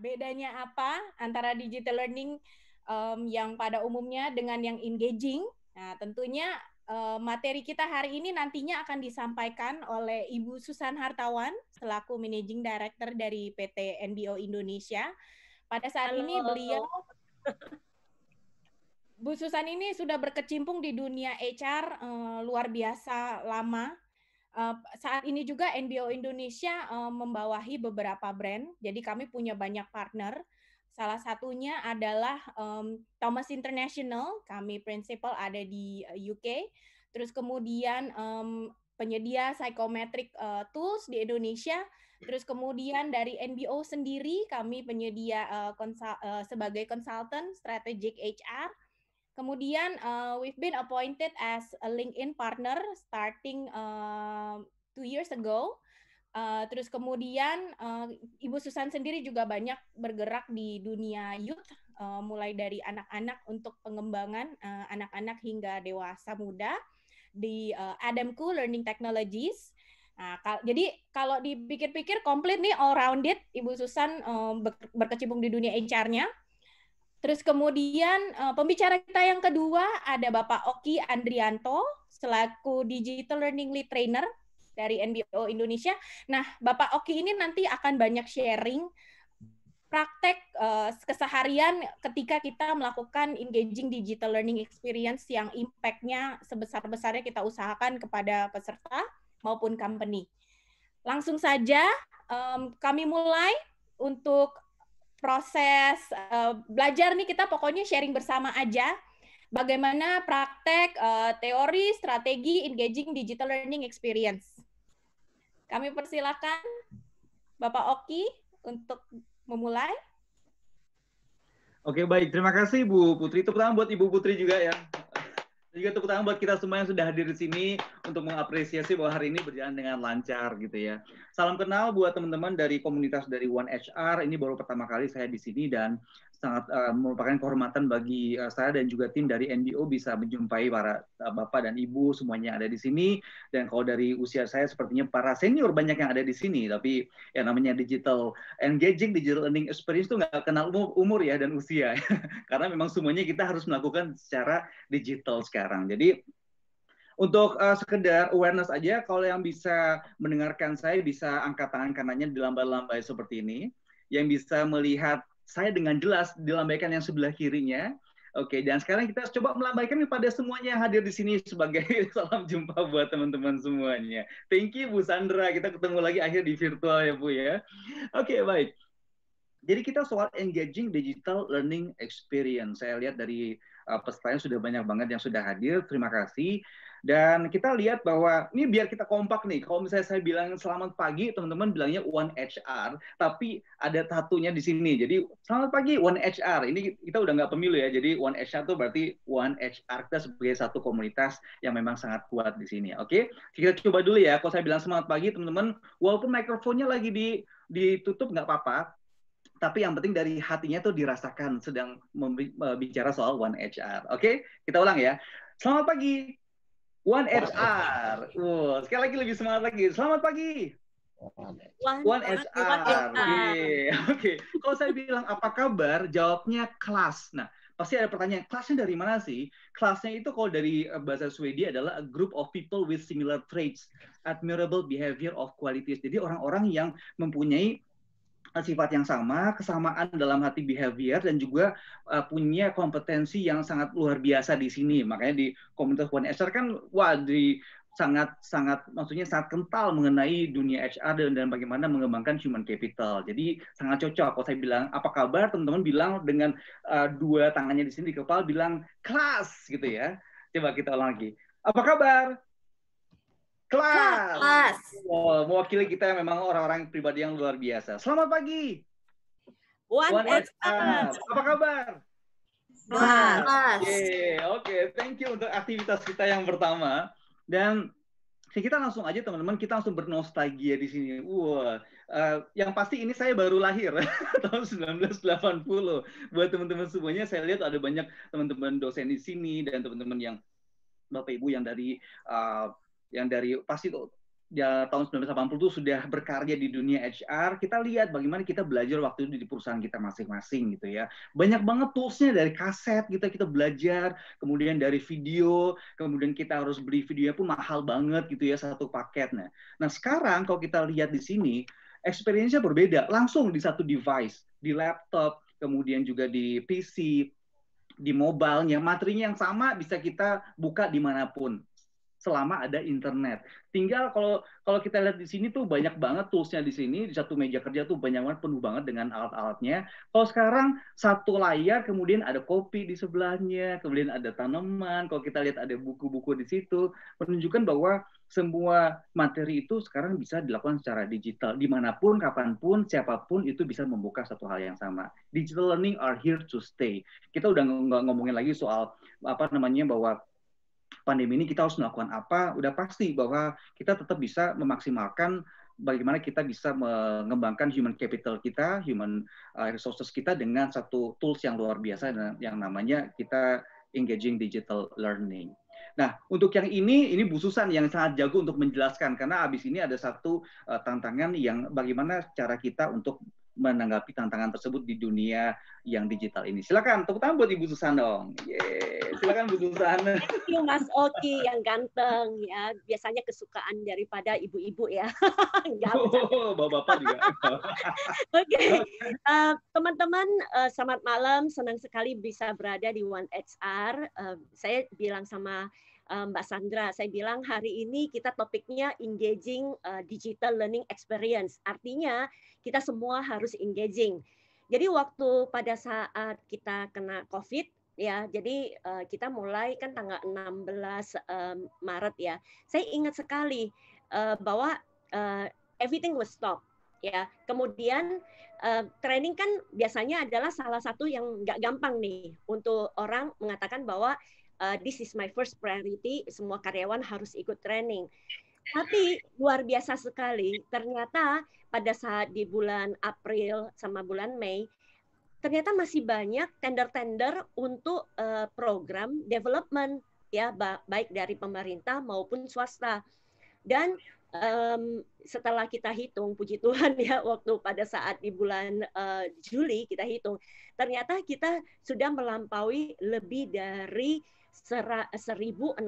bedanya apa antara digital learning um, yang pada umumnya dengan yang engaging? Nah, tentunya uh, materi kita hari ini nantinya akan disampaikan oleh Ibu Susan Hartawan selaku Managing Director dari PT NBO Indonesia. Pada saat Halo. ini beliau Bu Susan ini sudah berkecimpung di dunia HR eh, luar biasa lama saat ini juga NBO Indonesia membawahi beberapa brand, jadi kami punya banyak partner. Salah satunya adalah mmm, Thomas International, kami principal ada di UK. Terus kemudian mmm, penyedia psychometric tools di Indonesia. Terus kemudian dari NBO sendiri kami penyedia sebagai konsultan strategic HR. Kemudian uh, we've been appointed as a LinkedIn partner starting uh, two years ago. Uh, terus kemudian uh, Ibu Susan sendiri juga banyak bergerak di dunia youth, uh, mulai dari anak-anak untuk pengembangan uh, anak-anak uh, hingga dewasa muda di uh, Adamku Learning Technologies. Nah, ka jadi kalau dipikir-pikir komplit nih all rounded, Ibu Susan um, ber berkecimpung di dunia HR-nya. Terus kemudian uh, pembicara kita yang kedua ada Bapak Oki Andrianto selaku Digital Learning Lead Trainer dari NBO Indonesia. Nah, Bapak Oki ini nanti akan banyak sharing praktek uh, keseharian ketika kita melakukan engaging digital learning experience yang impact-nya sebesar-besarnya kita usahakan kepada peserta maupun company. Langsung saja um, kami mulai untuk proses uh, belajar nih kita pokoknya sharing bersama aja bagaimana praktek uh, teori strategi engaging digital learning experience. Kami persilakan Bapak Oki untuk memulai. Oke baik, terima kasih Bu Putri. itu pertama buat Ibu Putri juga ya juga tepuk tangan buat kita semua yang sudah hadir di sini untuk mengapresiasi bahwa hari ini berjalan dengan lancar gitu ya. Salam kenal buat teman-teman dari komunitas dari One HR. Ini baru pertama kali saya di sini dan sangat uh, merupakan kehormatan bagi uh, saya dan juga tim dari NBO bisa menjumpai para uh, bapak dan ibu semuanya ada di sini dan kalau dari usia saya sepertinya para senior banyak yang ada di sini tapi ya namanya digital engaging digital learning experience itu nggak kenal umur, umur ya dan usia karena memang semuanya kita harus melakukan secara digital sekarang jadi untuk uh, sekedar awareness aja, kalau yang bisa mendengarkan saya bisa angkat tangan kanannya di lambai-lambai seperti ini, yang bisa melihat saya dengan jelas dilambaikan yang sebelah kirinya. Oke, dan sekarang kita coba melambaikan kepada semuanya yang hadir di sini sebagai salam jumpa buat teman-teman semuanya. Thank you Bu Sandra, kita ketemu lagi akhir di virtual ya Bu ya. Oke, baik. Jadi kita soal engaging digital learning experience. Saya lihat dari uh, pesertanya sudah banyak banget yang sudah hadir. Terima kasih. Dan kita lihat bahwa ini biar kita kompak nih. Kalau misalnya saya bilang selamat pagi, teman-teman bilangnya one HR, tapi ada tatunya di sini. Jadi selamat pagi one HR. Ini kita udah nggak pemilu ya. Jadi one HR itu berarti one HR kita sebagai satu komunitas yang memang sangat kuat di sini. Oke, kita coba dulu ya. Kalau saya bilang selamat pagi, teman-teman, walaupun mikrofonnya lagi di ditutup nggak apa-apa, tapi yang penting dari hatinya tuh dirasakan sedang eh, bicara soal one HR. Oke, kita ulang ya. Selamat pagi, One HR. Wow, sekali lagi lebih semangat lagi. Selamat pagi. One, HR. Oke. Okay. Kalau saya bilang apa kabar, jawabnya kelas. Nah, pasti ada pertanyaan, kelasnya dari mana sih? Kelasnya itu kalau dari eh, bahasa Swedia adalah a group of people with similar traits, admirable behavior of qualities. Jadi orang-orang yang mempunyai sifat yang sama, kesamaan dalam hati behavior dan juga uh, punya kompetensi yang sangat luar biasa di sini. Makanya di komunitas One HR kan wah di sangat sangat maksudnya sangat kental mengenai dunia HR dan, dan bagaimana mengembangkan human capital. Jadi sangat cocok kalau saya bilang apa kabar teman-teman bilang dengan uh, dua tangannya di sini di kepala bilang kelas gitu ya. Coba kita ulang lagi. Apa kabar? Kelas. Kelas. Eh, mewakili kita yang memang orang-orang pribadi yang luar biasa. Selamat pagi. One, One up. Up. Apa kabar? Selamat. Yeah, Oke, okay. thank you untuk aktivitas kita yang pertama. Dan kita langsung aja teman-teman, kita langsung bernostalgia di sini. Wah, wow. uh, eh, yang pasti ini saya baru lahir tahun 1980. Buat teman-teman semuanya, saya lihat ada banyak teman-teman dosen di sini dan teman-teman yang Bapak Ibu yang dari uh, yang dari pasti ya, tahun 1980 itu sudah berkarya di dunia HR, kita lihat bagaimana kita belajar waktu itu di perusahaan kita masing-masing gitu ya. Banyak banget toolsnya dari kaset kita kita belajar, kemudian dari video, kemudian kita harus beli videonya pun mahal banget gitu ya satu paket. Nah, nah sekarang kalau kita lihat di sini, experience-nya berbeda, langsung di satu device, di laptop, kemudian juga di PC, di mobile mobilenya, materinya yang sama bisa kita buka dimanapun selama ada internet. Tinggal kalau kalau kita lihat di sini tuh banyak banget toolsnya di sini di satu meja kerja tuh banyak banget penuh banget dengan alat-alatnya. Kalau sekarang satu layar kemudian ada kopi di sebelahnya, kemudian ada tanaman. Kalau kita lihat ada buku-buku di situ menunjukkan bahwa semua materi itu sekarang bisa dilakukan secara digital dimanapun, kapanpun, siapapun itu bisa membuka satu hal yang sama. Digital learning are here to stay. Kita udah nggak ngomongin lagi soal apa namanya bahwa pandemi ini kita harus melakukan apa, udah pasti bahwa kita tetap bisa memaksimalkan bagaimana kita bisa mengembangkan human capital kita, human uh, resources kita dengan satu tools yang luar biasa yang namanya kita engaging digital learning. Nah, untuk yang ini, ini Bu Susan yang sangat jago untuk menjelaskan karena abis ini ada satu uh, tantangan yang bagaimana cara kita untuk menanggapi tantangan tersebut di dunia yang digital ini. Silakan tepuk tangan buat Ibu Susan dong. Yeah. Silakan Bu Susan. Thank you Mas Oki yang ganteng ya. Biasanya kesukaan daripada ibu-ibu ya. Oh, Bapak-bapak juga. Oke. Okay. Uh, eh, teman-teman uh, selamat malam. Senang sekali bisa berada di One XR. Uh, eh, saya bilang sama Eh, Mbak Sandra. Saya bilang hari ini kita topiknya engaging uh, digital learning experience. Artinya kita semua harus engaging. Jadi waktu pada saat kita kena COVID ya, jadi eh, kita mulai kan tanggal 16 um, Maret ya. Saya ingat sekali uh, bahwa uh, everything was stop ya. Kemudian uh, training kan biasanya adalah salah satu yang nggak gampang nih untuk orang mengatakan bahwa uh, this is my first priority, semua karyawan harus ikut training. Tapi luar biasa sekali, ternyata pada saat di bulan April sama bulan Mei, ternyata masih banyak tender-tender untuk uh, program development ya baik dari pemerintah maupun swasta. Dan um, setelah kita hitung, puji Tuhan ya, waktu pada saat di bulan uh, Juli kita hitung, ternyata kita sudah melampaui lebih dari 1.690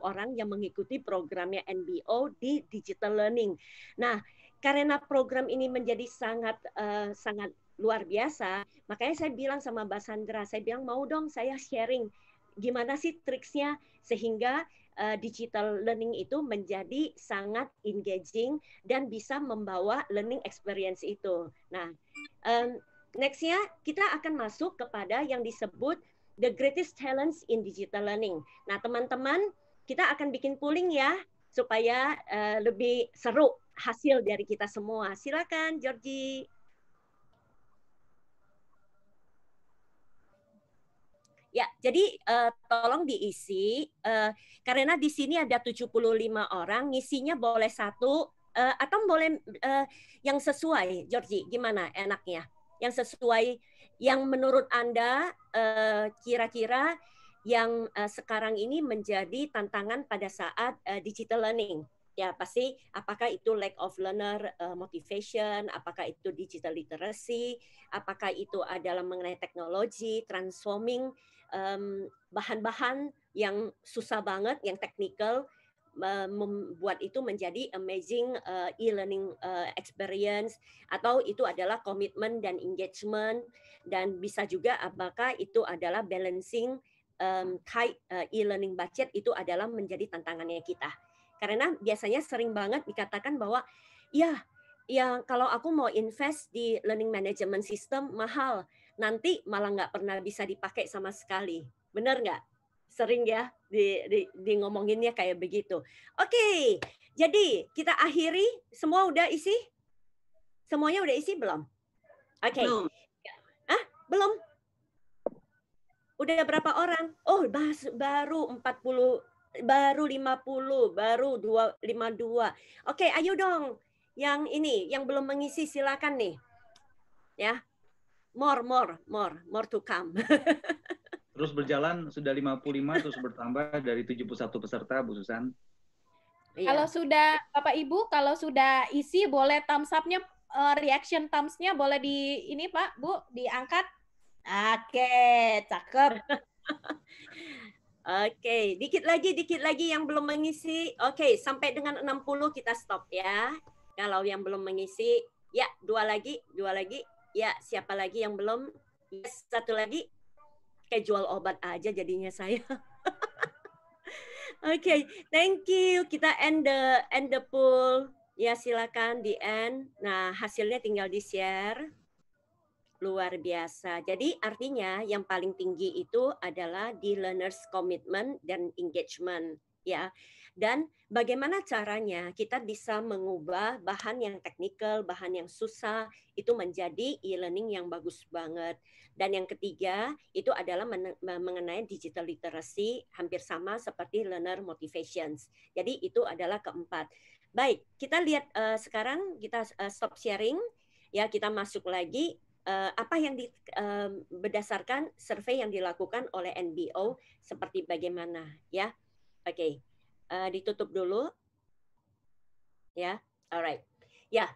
orang yang mengikuti programnya NBO di digital learning. Nah, karena program ini menjadi sangat uh, sangat luar biasa, makanya saya bilang sama Mbak Sandra, saya bilang mau dong saya sharing gimana sih triksnya sehingga uh, digital learning itu menjadi sangat engaging dan bisa membawa learning experience itu. Nah, um, nextnya kita akan masuk kepada yang disebut the greatest talents in digital learning. Nah, teman-teman, kita akan bikin polling ya supaya uh, lebih seru hasil dari kita semua. Silakan, Georgie. Ya, jadi uh, tolong diisi uh, karena di sini ada 75 orang, ngisinya boleh satu uh, atau boleh uh, yang sesuai, Georgie. Gimana enaknya? yang sesuai yang menurut Anda eh, kira-kira yang eh, sekarang ini menjadi tantangan pada saat eh, digital learning? Ya, pasti apakah itu lack of learner motivation, apakah itu digital literacy, apakah itu adalah mengenai teknologi, transforming bahan-bahan um, yang susah banget, yang teknikal, membuat itu menjadi amazing uh, e-learning uh, experience atau itu adalah komitmen dan engagement dan bisa juga apakah itu adalah balancing um, tight uh, eh, e-learning budget itu adalah menjadi tantangannya kita karena biasanya sering banget dikatakan bahwa ya ya kalau aku mau invest di learning management system mahal nanti malah nggak pernah bisa dipakai sama sekali benar nggak sering ya di, di, di ngomonginnya kayak begitu. Oke, jadi kita akhiri. Semua udah isi? Semuanya udah isi belum? Oke. Belum. Ah, belum? Udah berapa orang? Oh, bahas, baru 40, baru 50, baru 2, 52. Oke, ayo dong. Yang ini, yang belum mengisi silakan nih. Ya. More, more, more, more to come. Terus berjalan sudah 55 terus bertambah dari 71 peserta Bu Susan. Iya. Kalau sudah Bapak Ibu kalau sudah isi boleh thumbs up-nya uh, reaction thumbs-nya boleh di ini Pak, Bu, diangkat. Oke, cakep. Oke, dikit lagi dikit lagi yang belum mengisi. Oke, sampai dengan 60 kita stop ya. Kalau yang belum mengisi, ya dua lagi, dua lagi. Ya, siapa lagi yang belum? Yes, satu lagi kayak jual obat aja jadinya saya. Oke, okay, thank you. Kita end the end the pool. Ya, silakan di end. Nah, hasilnya tinggal di share. Luar biasa. Jadi artinya yang paling tinggi itu adalah di learners commitment dan engagement, ya dan bagaimana caranya kita bisa mengubah bahan yang teknikal, bahan yang susah itu menjadi e-learning yang bagus banget. Dan yang ketiga itu adalah mengenai digital literacy hampir sama seperti learner motivations. Jadi itu adalah keempat. Baik, kita lihat uh, sekarang kita uh, stop sharing ya kita masuk lagi uh, apa yang di, uh, berdasarkan survei yang dilakukan oleh NBO seperti bagaimana ya. Oke. Okay uh, ditutup dulu. Ya, alright. Ya,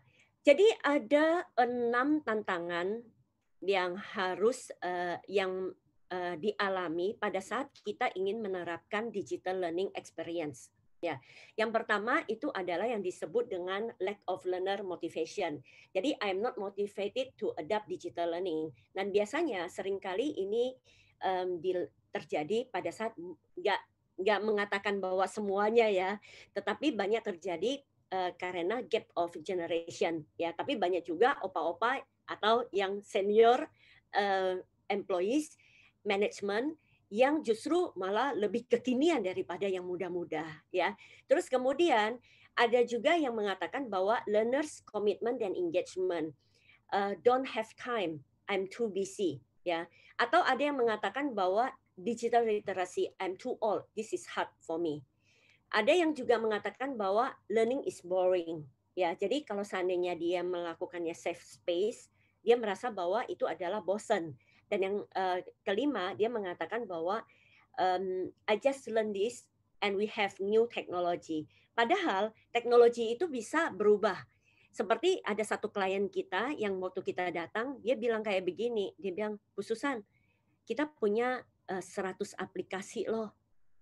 jadi ada enam tantangan yang harus uh, yang uh, dialami pada saat kita ingin menerapkan digital learning experience. Ya, yang pertama itu adalah yang disebut dengan lack of learner motivation. Jadi I am not motivated to adapt digital learning. Dan biasanya seringkali ini um, terjadi pada saat nggak nggak mengatakan bahwa semuanya ya, tetapi banyak terjadi uh, karena gap of generation ya. Tapi banyak juga opa-opa atau yang senior uh, employees management yang justru malah lebih kekinian daripada yang muda-muda ya. Terus kemudian ada juga yang mengatakan bahwa learners commitment dan engagement uh, don't have time, I'm too busy ya. Atau ada yang mengatakan bahwa digital literacy, I'm too old, this is hard for me. Ada yang juga mengatakan bahwa learning is boring. Ya, jadi kalau seandainya dia melakukannya safe space, dia merasa bahwa itu adalah bosen. Dan yang uh, kelima, dia mengatakan bahwa um, I just learned this and we have new technology. Padahal teknologi itu bisa berubah. Seperti ada satu klien kita yang waktu kita datang, dia bilang kayak begini, dia bilang, khususan kita punya Eh, seratus 100 aplikasi loh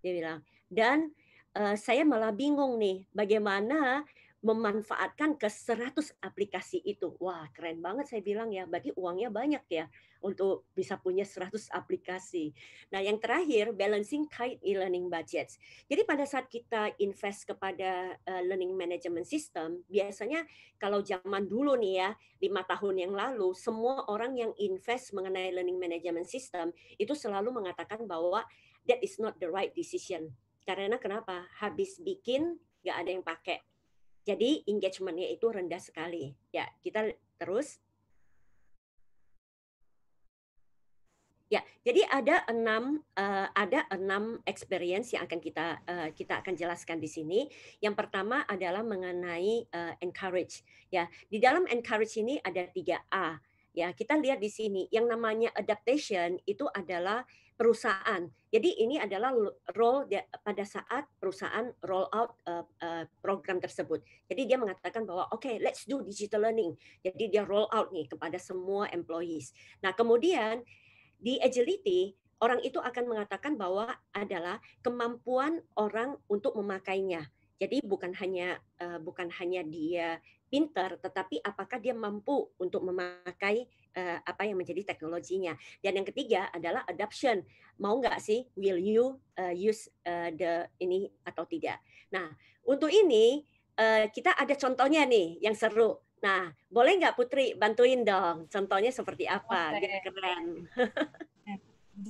dia bilang dan uh, saya malah bingung nih bagaimana memanfaatkan ke 100 aplikasi itu. Wah, keren banget saya bilang ya, bagi uangnya banyak ya untuk bisa punya 100 aplikasi. Nah, yang terakhir balancing tight e-learning budgets. Jadi pada saat kita invest kepada uh, learning management system, biasanya kalau zaman dulu nih ya, lima tahun yang lalu semua orang yang invest mengenai learning management system itu selalu mengatakan bahwa that is not the right decision. Karena kenapa? Habis bikin, nggak ada yang pakai jadi engagementnya itu rendah sekali. Ya, kita terus. Ya, jadi ada enam uh, ada enam experience yang akan kita uh, kita akan jelaskan di sini. Yang pertama adalah mengenai uh, encourage. Ya, di dalam encourage ini ada tiga A. Ya, kita lihat di sini yang namanya adaptation itu adalah perusahaan. Jadi ini adalah role pada saat perusahaan roll out eh, eh, program tersebut. Jadi dia mengatakan bahwa oke okay, let's do digital learning. Jadi dia roll out nih kepada semua employees. Nah kemudian di agility orang itu akan mengatakan bahwa adalah kemampuan orang untuk memakainya. Jadi bukan hanya eh, bukan hanya dia pintar, tetapi apakah dia mampu untuk memakai Eh, apa yang menjadi teknologinya. Dan yang ketiga adalah adoption. Mau nggak sih will you uh, use uh, the ini atau tidak? Nah, untuk ini uh, kita ada contohnya nih yang seru. Nah, boleh nggak Putri bantuin dong? Contohnya seperti apa? Biar gitu, keren.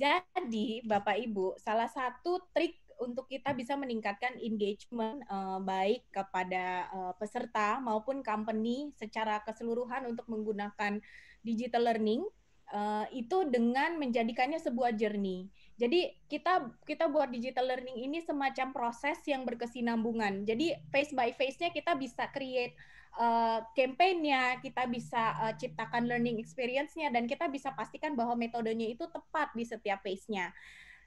Jadi, Bapak Ibu, salah satu trik untuk kita bisa meningkatkan engagement uh, baik kepada uh, peserta maupun company secara keseluruhan untuk menggunakan digital learning uh, itu dengan menjadikannya sebuah journey. Jadi kita kita buat digital learning ini semacam proses yang berkesinambungan. Jadi face by face-nya kita bisa create uh, campaign-nya, kita bisa uh, ciptakan learning experience-nya dan kita bisa pastikan bahwa metodenya itu tepat di setiap phase-nya.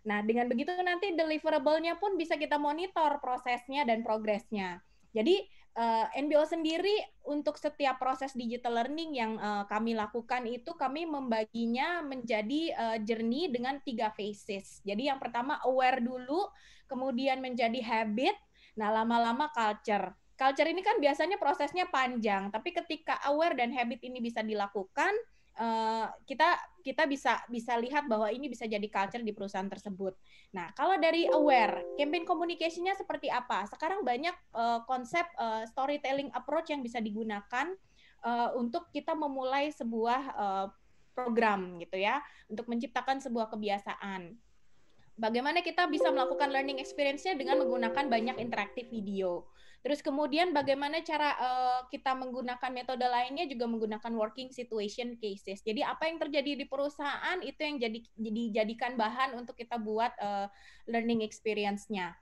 Nah, dengan begitu nanti deliverable-nya pun bisa kita monitor prosesnya dan progresnya. Jadi uh, eh, NBO sendiri untuk setiap proses digital learning yang uh, kami lakukan itu kami membaginya menjadi uh, eh, jernih dengan tiga phases. Jadi yang pertama aware dulu, kemudian menjadi habit, nah lama-lama culture. Culture ini kan biasanya prosesnya panjang, tapi ketika aware dan habit ini bisa dilakukan, Eh, kita kita bisa bisa lihat bahwa ini bisa jadi culture di perusahaan tersebut. Nah, kalau dari aware, campaign communication-nya seperti apa? Sekarang banyak uh, konsep uh, storytelling approach yang bisa digunakan uh, untuk kita memulai sebuah uh, program gitu ya, untuk menciptakan sebuah kebiasaan. Bagaimana kita bisa melakukan learning experience-nya dengan menggunakan banyak interaktif video Terus kemudian bagaimana cara uh, kita menggunakan metode lainnya juga menggunakan working situation cases. Jadi apa yang terjadi di perusahaan itu yang jadi dijadikan bahan untuk kita buat uh, learning experience-nya.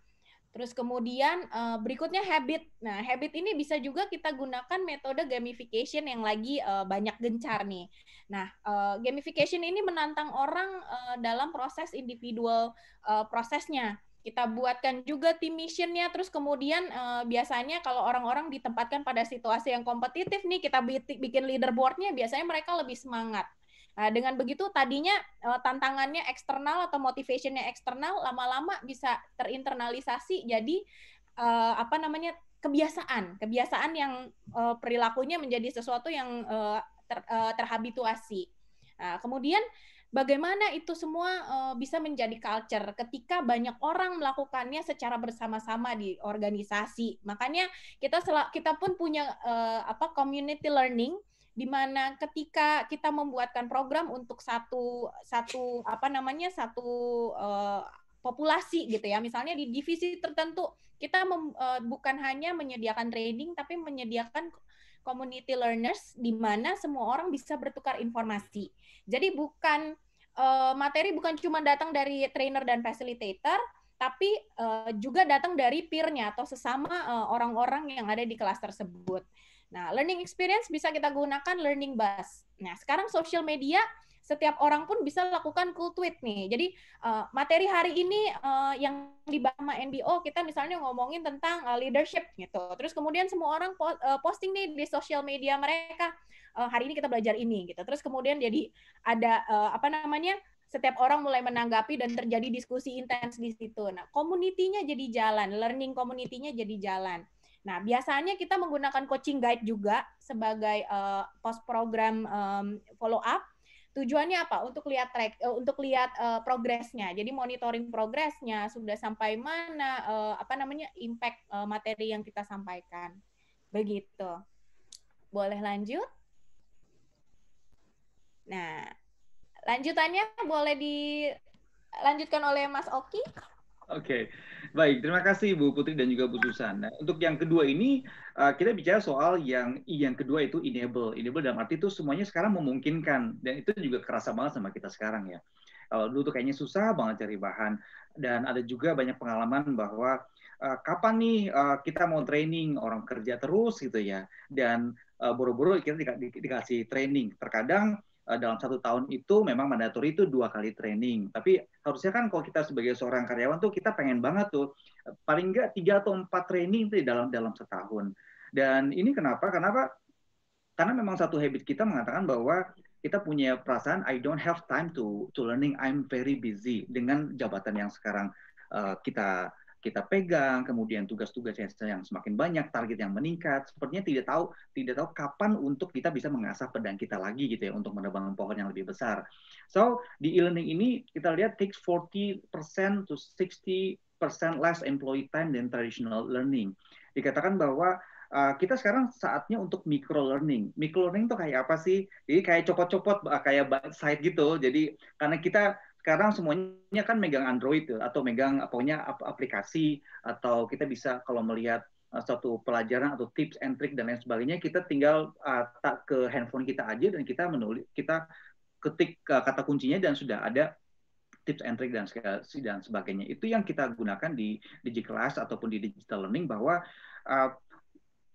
Terus kemudian uh, berikutnya habit. Nah, habit ini bisa juga kita gunakan metode gamification yang lagi uh, banyak gencar nih. Nah, uh, gamification ini menantang orang uh, dalam proses individual uh, prosesnya kita buatkan juga tim missionnya terus kemudian uh, biasanya kalau orang-orang ditempatkan pada situasi yang kompetitif nih kita bikin leaderboardnya biasanya mereka lebih semangat nah, dengan begitu tadinya eh, tantangannya eksternal atau motivationnya eksternal lama-lama bisa terinternalisasi jadi uh, apa namanya kebiasaan kebiasaan yang uh, perilakunya menjadi sesuatu yang uh, ter, uh, terhabituasi nah, kemudian bagaimana itu semua uh, bisa menjadi culture ketika banyak orang melakukannya secara bersama-sama di organisasi. Makanya kita sel- kita pun punya uh, apa community learning di mana ketika kita membuatkan program untuk satu satu apa namanya satu uh, populasi gitu ya. Misalnya di divisi tertentu kita mem, uh, bukan hanya menyediakan training tapi menyediakan community learners di mana semua orang bisa bertukar informasi. Jadi bukan uh, materi bukan cuma datang dari trainer dan facilitator, tapi uh, juga datang dari peer-nya atau sesama orang eh, orang-orang yang ada di kelas tersebut. Nah, learning experience bisa kita gunakan learning bus. Nah, sekarang social media setiap orang pun bisa lakukan cool tweet nih. Jadi uh, materi hari ini uh, yang di Bama NBO kita misalnya ngomongin tentang uh, leadership gitu. Terus kemudian semua orang po uh, posting nih di sosial media mereka uh, hari ini kita belajar ini gitu. Terus kemudian jadi ada uh, apa namanya? setiap orang mulai menanggapi dan terjadi diskusi intens di situ. Nah, komunitinya jadi jalan, learning komunitinya jadi jalan. Nah, biasanya kita menggunakan coaching guide juga sebagai uh, post program um, follow up tujuannya apa untuk lihat track uh, untuk lihat uh, progresnya jadi monitoring progresnya sudah sampai mana uh, apa namanya impact uh, materi yang kita sampaikan begitu boleh lanjut nah lanjutannya boleh dilanjutkan oleh Mas Oki Oke, okay. baik. Terima kasih Bu Putri dan juga Bu Susan. Nah, untuk yang kedua ini uh, kita bicara soal yang yang kedua itu enable. Enable dalam arti itu semuanya sekarang memungkinkan dan itu juga kerasa banget sama kita sekarang ya. Kalau uh, dulu tuh kayaknya susah banget cari bahan dan ada juga banyak pengalaman bahwa uh, kapan nih uh, kita mau training orang kerja terus gitu ya dan boro-boro buru -buru kita di, di, dikasih training. Terkadang Eh, dalam satu tahun itu memang mandatory itu dua kali training. Tapi harusnya kan kalau kita sebagai seorang karyawan tuh kita pengen banget tuh eh, paling nggak tiga atau empat training itu dalam dalam setahun. Dan ini kenapa? Kenapa? Karena memang satu habit kita mengatakan bahwa kita punya perasaan I don't have time to to learning, I'm very busy dengan jabatan yang sekarang uh, kita kita pegang, kemudian tugas-tugas yang semakin banyak, target yang meningkat, sepertinya tidak tahu tidak tahu kapan untuk kita bisa mengasah pedang kita lagi gitu ya untuk menebang pohon yang lebih besar. So di e-learning ini kita lihat takes 40% to 60% less employee time than traditional learning. Dikatakan bahwa Uh, kita sekarang saatnya untuk micro learning. Micro learning itu kayak apa sih? Jadi kayak copot-copot, eh, kayak side gitu. Jadi karena kita sekarang semuanya kan megang Android eh, atau megang eh, pokoknya aplikasi atau kita bisa kalau melihat eh, suatu pelajaran atau tips and trick dan lain sebagainya kita tinggal uh, tak ke handphone kita aja dan kita menulis kita ketik uh, kata kuncinya dan sudah ada tips and trick dan dan sebagainya itu yang kita gunakan di digital class ataupun di digital learning bahwa uh,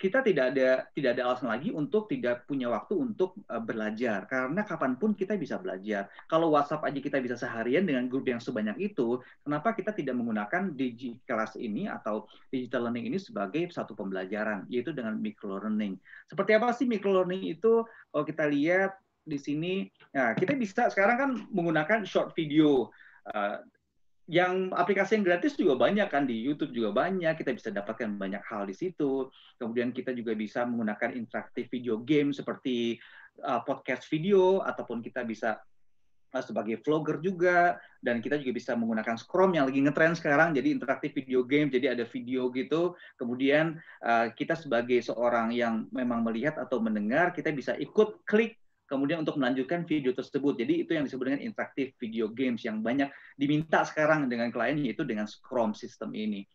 kita tidak ada tidak ada alasan lagi untuk tidak punya waktu untuk uh, belajar karena kapanpun kita bisa belajar kalau WhatsApp aja kita bisa seharian dengan grup yang sebanyak itu kenapa kita tidak menggunakan digital kelas ini atau digital learning ini sebagai satu pembelajaran yaitu dengan micro learning seperti apa sih micro learning itu kalau oh, kita lihat di sini nah, kita bisa sekarang kan menggunakan short video Uh, yang aplikasi yang gratis juga banyak kan di YouTube juga banyak kita bisa dapatkan banyak hal di situ kemudian kita juga bisa menggunakan interaktif video game seperti uh, podcast video ataupun kita bisa uh, sebagai vlogger juga dan kita juga bisa menggunakan Scrum yang lagi ngetren sekarang jadi interaktif video game jadi ada video gitu kemudian uh, kita sebagai seorang yang memang melihat atau mendengar kita bisa ikut klik kemudian untuk melanjutkan video tersebut. Jadi itu yang disebut dengan interaktif video games yang banyak diminta sekarang dengan klien yaitu dengan Scrum system ini.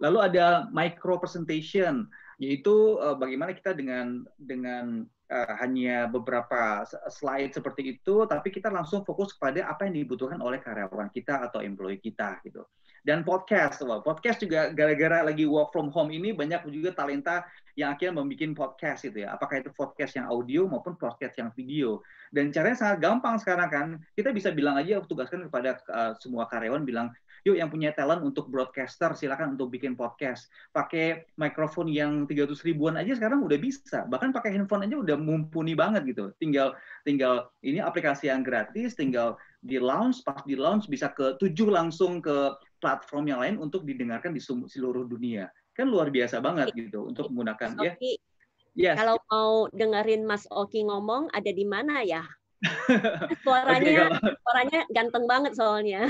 Lalu ada micro presentation yaitu eh, bagaimana kita dengan dengan eh, hanya beberapa slide seperti itu tapi kita langsung fokus kepada apa yang dibutuhkan oleh karyawan kita atau employee kita gitu dan podcast. podcast juga gara-gara lagi work from home ini banyak juga talenta yang akhirnya membuat podcast itu ya. Apakah itu podcast yang audio maupun podcast yang video. Dan caranya sangat gampang sekarang kan. Kita bisa bilang aja tugaskan kepada uh, semua karyawan bilang, yuk yang punya talent untuk broadcaster silakan untuk bikin podcast. Pakai mikrofon yang 300 ribuan aja sekarang udah bisa. Bahkan pakai handphone aja udah mumpuni banget gitu. Tinggal tinggal ini aplikasi yang gratis, tinggal di launch, pas di launch bisa ke tujuh langsung ke platform yang lain untuk didengarkan di seluruh dunia kan luar biasa banget gitu untuk menggunakan Mas Oki, ya. Yes. Kalau mau dengerin Mas Oki ngomong ada di mana ya? suaranya okay, suaranya ganteng banget soalnya.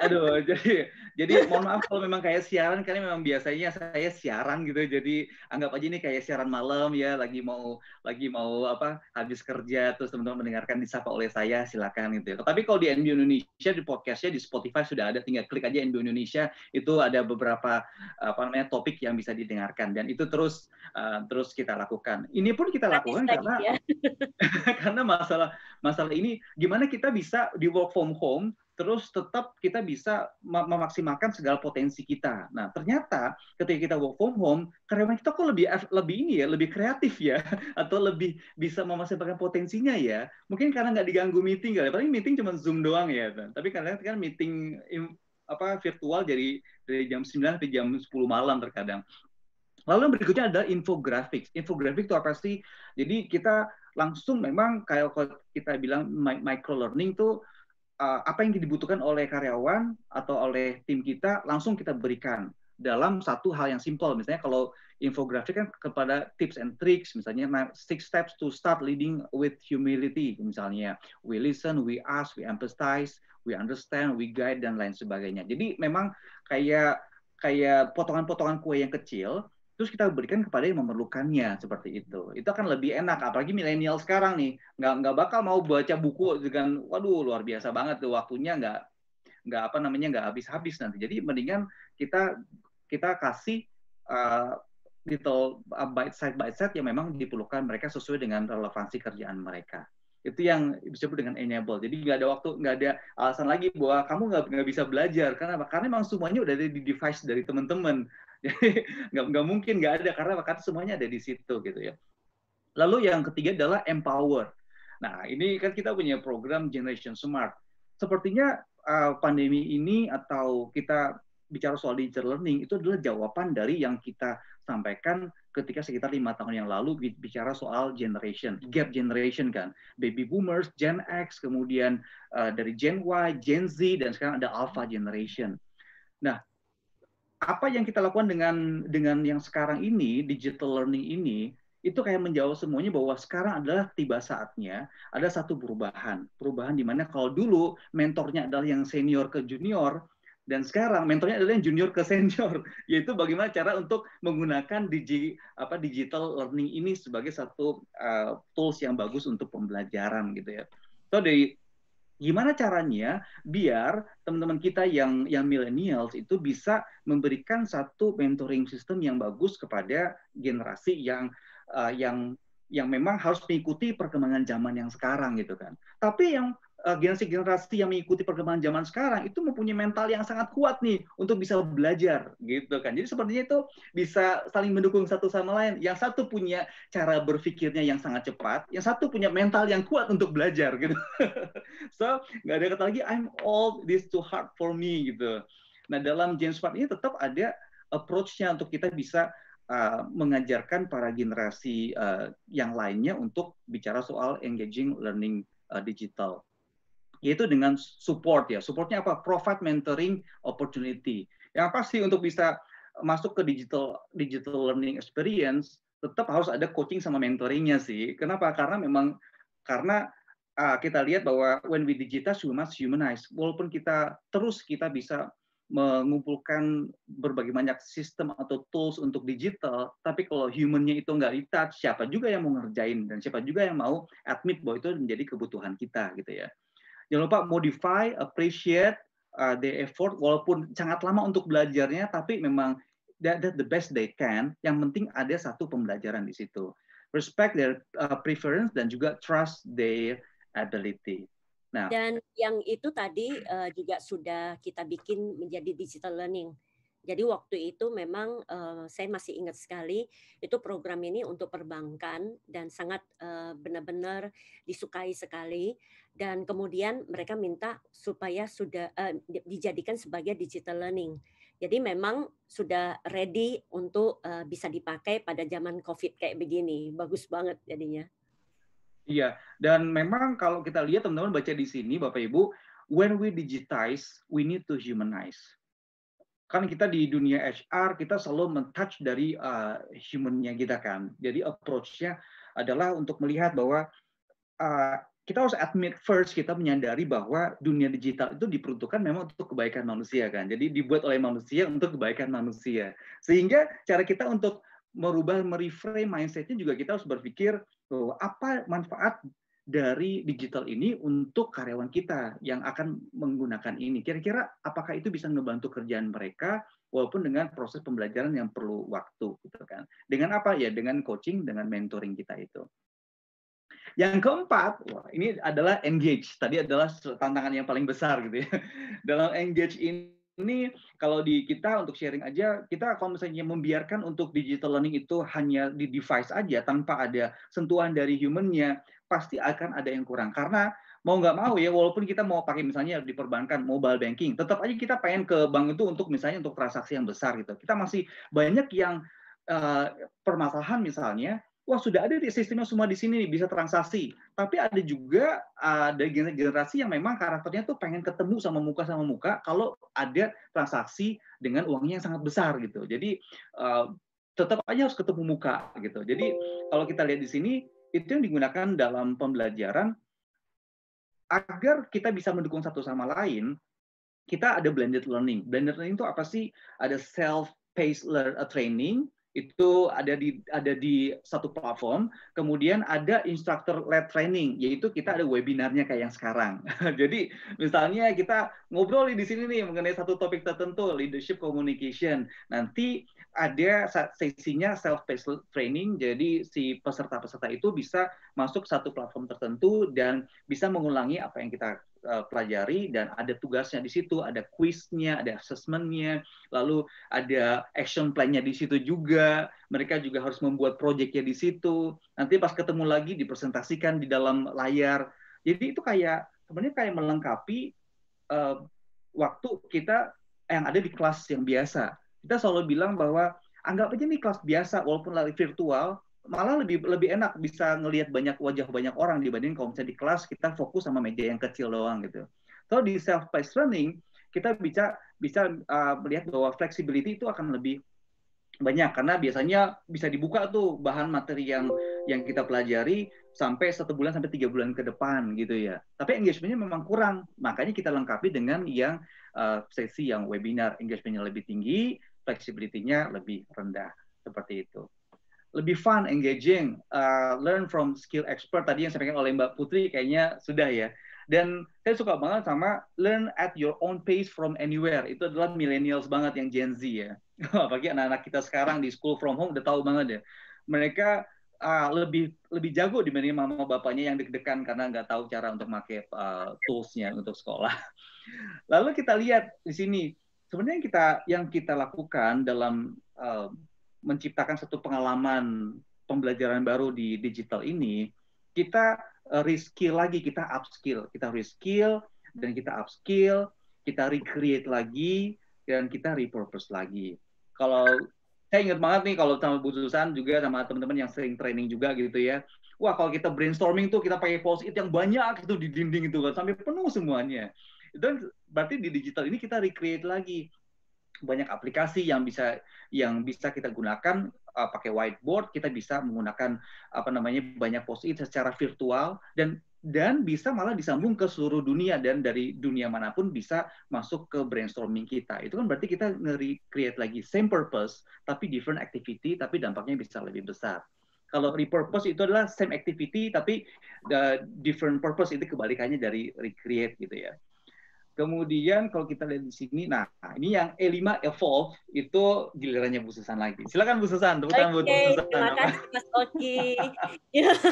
Aduh, jadi jadi mohon maaf kalau memang kayak siaran karena memang biasanya saya siaran gitu. Jadi anggap aja ini kayak siaran malam ya, lagi mau lagi mau apa habis kerja terus teman-teman mendengarkan disapa oleh saya silakan gitu. Ya. Tapi kalau di NB Indonesia di podcastnya di Spotify sudah ada, tinggal klik aja NB Indonesia itu ada beberapa apa namanya topik yang bisa didengarkan dan itu terus uh, terus kita lakukan. Ini pun kita lakukan karena ya. karena masalah masalah ini gimana kita bisa di work from home terus tetap kita bisa memaksimalkan segala potensi kita. Nah, ternyata ketika kita work from home, karyawan kita kok lebih lebih ini ya, lebih kreatif ya, atau lebih bisa memaksimalkan potensinya ya. Mungkin karena nggak diganggu meeting kali, ya. paling meeting cuma zoom doang ya. Tapi karena kan meeting apa virtual jadi dari jam 9 sampai jam 10 malam terkadang. Lalu yang berikutnya adalah infografik. Infografik itu apa sih? Jadi kita langsung memang kayak kita bilang micro learning tuh Eh, apa yang dibutuhkan oleh karyawan atau oleh tim kita langsung kita berikan dalam satu hal yang simpel. Misalnya kalau infografik kan kepada tips and tricks, misalnya six steps to start leading with humility, misalnya we listen, we ask, we empathize, we understand, we guide dan lain sebagainya. Jadi memang kayak kayak potongan-potongan kue yang kecil terus kita berikan kepada yang memerlukannya seperti itu itu akan lebih enak apalagi milenial sekarang nih nggak nggak bakal mau baca buku dengan waduh luar biasa banget tuh waktunya nggak nggak apa namanya nggak habis-habis nanti jadi mendingan kita kita kasih uh, little uh, eh, bite size bite size yang memang diperlukan mereka sesuai dengan relevansi kerjaan mereka itu yang disebut dengan enable. Jadi nggak ada waktu, nggak ada alasan lagi bahwa kamu nggak nggak bisa belajar. Karena Karena memang semuanya udah ada di device dari teman-teman. nggak nggak mungkin nggak ada karena kata semuanya ada di situ gitu ya. Lalu yang ketiga adalah empower. Nah ini kan kita punya program Generation Smart. Sepertinya uh, pandemi ini atau kita bicara soal digital learning itu adalah jawaban dari yang kita sampaikan ketika sekitar lima tahun yang lalu bicara soal generation gap generation kan baby boomers Gen X kemudian uh, dari Gen Y Gen Z dan sekarang ada Alpha generation. Nah apa yang kita lakukan dengan dengan yang sekarang ini digital learning ini itu kayak menjawab semuanya bahwa sekarang adalah tiba saatnya ada satu perubahan perubahan di mana kalau dulu mentornya adalah yang senior ke junior dan sekarang mentornya adalah yang junior ke senior yaitu bagaimana cara untuk menggunakan digi, apa digital learning ini sebagai satu uh, tools yang bagus untuk pembelajaran gitu ya so dari gimana caranya biar teman-teman kita yang yang millennials itu bisa memberikan satu mentoring system yang bagus kepada generasi yang uh, yang yang memang harus mengikuti perkembangan zaman yang sekarang gitu kan. Tapi yang generasi-generasi eh, yang mengikuti perkembangan zaman sekarang itu mempunyai mental yang sangat kuat nih untuk bisa belajar gitu kan. Jadi sepertinya itu bisa saling mendukung satu sama lain. Yang satu punya cara berpikirnya yang sangat cepat, yang satu punya mental yang kuat untuk belajar gitu. so, nggak ada kata lagi I'm all this too hard for me gitu. Nah, dalam James Watt ini tetap ada approach-nya untuk kita bisa Uh, mengajarkan para generasi uh, yang lainnya untuk bicara soal engaging learning uh, digital yaitu dengan support ya. Supportnya apa? Provide mentoring opportunity. Yang pasti untuk bisa masuk ke digital digital learning experience tetap harus ada coaching sama mentoringnya sih. Kenapa? Karena memang karena uh, kita lihat bahwa when we digital we must humanize. Walaupun kita terus kita bisa mengumpulkan berbagai banyak sistem atau tools untuk digital, tapi kalau humannya itu nggak di siapa juga yang mau ngerjain dan siapa juga yang mau admit bahwa itu menjadi kebutuhan kita gitu ya jangan lupa modify, appreciate uh, the effort walaupun sangat lama untuk belajarnya tapi memang that, that the best they can. Yang penting ada satu pembelajaran di situ. Respect their uh, preference dan juga trust their ability. Nah, dan yang itu tadi uh, juga sudah kita bikin menjadi digital learning. Jadi waktu itu memang uh, saya masih ingat sekali itu program ini untuk perbankan dan sangat uh, benar-benar disukai sekali dan kemudian mereka minta supaya sudah uh, dijadikan sebagai digital learning. Jadi memang sudah ready untuk uh, bisa dipakai pada zaman Covid kayak begini. Bagus banget jadinya. Iya, dan memang kalau kita lihat teman-teman baca di sini Bapak Ibu, when we digitize, we need to humanize kan kita di dunia HR kita selalu mentouch dari uh, humannya kita kan. Jadi approach-nya adalah untuk melihat bahwa uh, kita harus admit first kita menyadari bahwa dunia digital itu diperuntukkan memang untuk kebaikan manusia kan. Jadi dibuat oleh manusia untuk kebaikan manusia. Sehingga cara kita untuk merubah mereframe mindsetnya juga kita harus berpikir apa manfaat dari digital ini untuk karyawan kita yang akan menggunakan ini. Kira-kira apakah itu bisa membantu kerjaan mereka walaupun dengan proses pembelajaran yang perlu waktu gitu kan. Dengan apa ya? Dengan coaching, dengan mentoring kita itu. Yang keempat, wah, ini adalah engage. Tadi adalah tantangan yang paling besar gitu ya. Dalam engage ini ini kalau di kita untuk sharing aja kita kalau misalnya membiarkan untuk digital learning itu hanya di device aja tanpa ada sentuhan dari humannya pasti akan ada yang kurang karena mau nggak mau ya walaupun kita mau pakai misalnya di perbankan mobile banking tetap aja kita pengen ke bank itu untuk misalnya untuk transaksi yang besar gitu kita masih banyak yang uh, permasalahan misalnya wah sudah ada di sistemnya semua di sini nih bisa transaksi. Tapi ada juga uh, generasi yang memang karakternya tuh pengen ketemu sama muka sama muka kalau ada transaksi dengan uangnya yang sangat besar gitu. Jadi eh, tetap aja harus ketemu muka gitu. Jadi kalau kita lihat di sini itu yang digunakan dalam pembelajaran agar kita bisa mendukung satu sama lain. Kita ada blended learning. Blended learning itu apa sih? Ada self paced training, itu ada di ada di satu platform kemudian ada instructor led training yaitu kita ada webinarnya kayak yang sekarang jadi misalnya kita ngobrol di sini nih mengenai satu topik tertentu leadership communication nanti ada sesinya self paced training jadi si peserta-peserta itu bisa masuk satu platform tertentu dan bisa mengulangi apa yang kita Eh, pelajari dan ada tugasnya di situ, ada quiznya, ada assessmentnya, lalu ada action plan-nya di situ juga. Mereka juga harus membuat proyeknya di situ. Nanti pas ketemu lagi dipresentasikan di dalam layar. Jadi itu kayak sebenarnya kayak melengkapi uh, waktu kita yang ada di kelas yang biasa. Kita selalu bilang bahwa anggap aja nih kelas biasa walaupun lari virtual, malah lebih lebih enak bisa ngelihat banyak wajah banyak orang dibanding kalau misalnya di kelas kita fokus sama meja yang kecil doang gitu. Kalau so, di self paced learning kita bisa bisa uh, melihat bahwa flexibility itu akan lebih banyak karena biasanya bisa dibuka tuh bahan materi yang yang kita pelajari sampai satu bulan sampai tiga bulan ke depan gitu ya. Tapi engagementnya memang kurang, makanya kita lengkapi dengan yang uh, sesi yang webinar engagementnya lebih tinggi, flexibility-nya lebih rendah seperti itu lebih fun, engaging, uh, learn from skill expert tadi yang saya pengen oleh Mbak Putri kayaknya sudah ya. Dan saya suka banget sama learn at your own pace from anywhere. Itu adalah millennials banget yang Gen Z ya. Bagi anak-anak kita sekarang di school from home udah tahu banget ya. Mereka uh, lebih lebih jago dibanding mama bapaknya yang deg-degan karena nggak tahu cara untuk pakai uh, toolsnya untuk sekolah. Lalu kita lihat di sini sebenarnya kita yang kita lakukan dalam uh, menciptakan satu pengalaman pembelajaran baru di digital ini, kita eh, reskill lagi, kita upskill, kita reskill dan kita upskill, kita recreate lagi dan kita repurpose lagi. Kalau saya ingat banget nih kalau sama Bu Susan juga sama teman-teman yang sering training juga gitu ya. Wah, kalau kita brainstorming tuh kita pakai post it yang banyak itu di dinding itu kan sampai penuh semuanya. Dan berarti di digital ini kita recreate lagi banyak aplikasi yang bisa yang bisa kita gunakan uh, pakai whiteboard, kita bisa menggunakan apa namanya banyak post-it secara virtual dan dan bisa malah disambung ke seluruh dunia dan dari dunia manapun bisa masuk ke brainstorming kita. Itu kan berarti kita nge-create lagi same purpose tapi different activity tapi dampaknya bisa lebih besar. Kalau repurpose itu adalah same activity tapi uh, different purpose itu kebalikannya dari recreate gitu ya. Kemudian kalau kita lihat di sini, nah ini yang E5 Evolve itu gilirannya Bu Susan lagi. Silakan Bu Susan, tepuk tangan okay, Bu Susan. Terima kasih Mas Oki. Ya.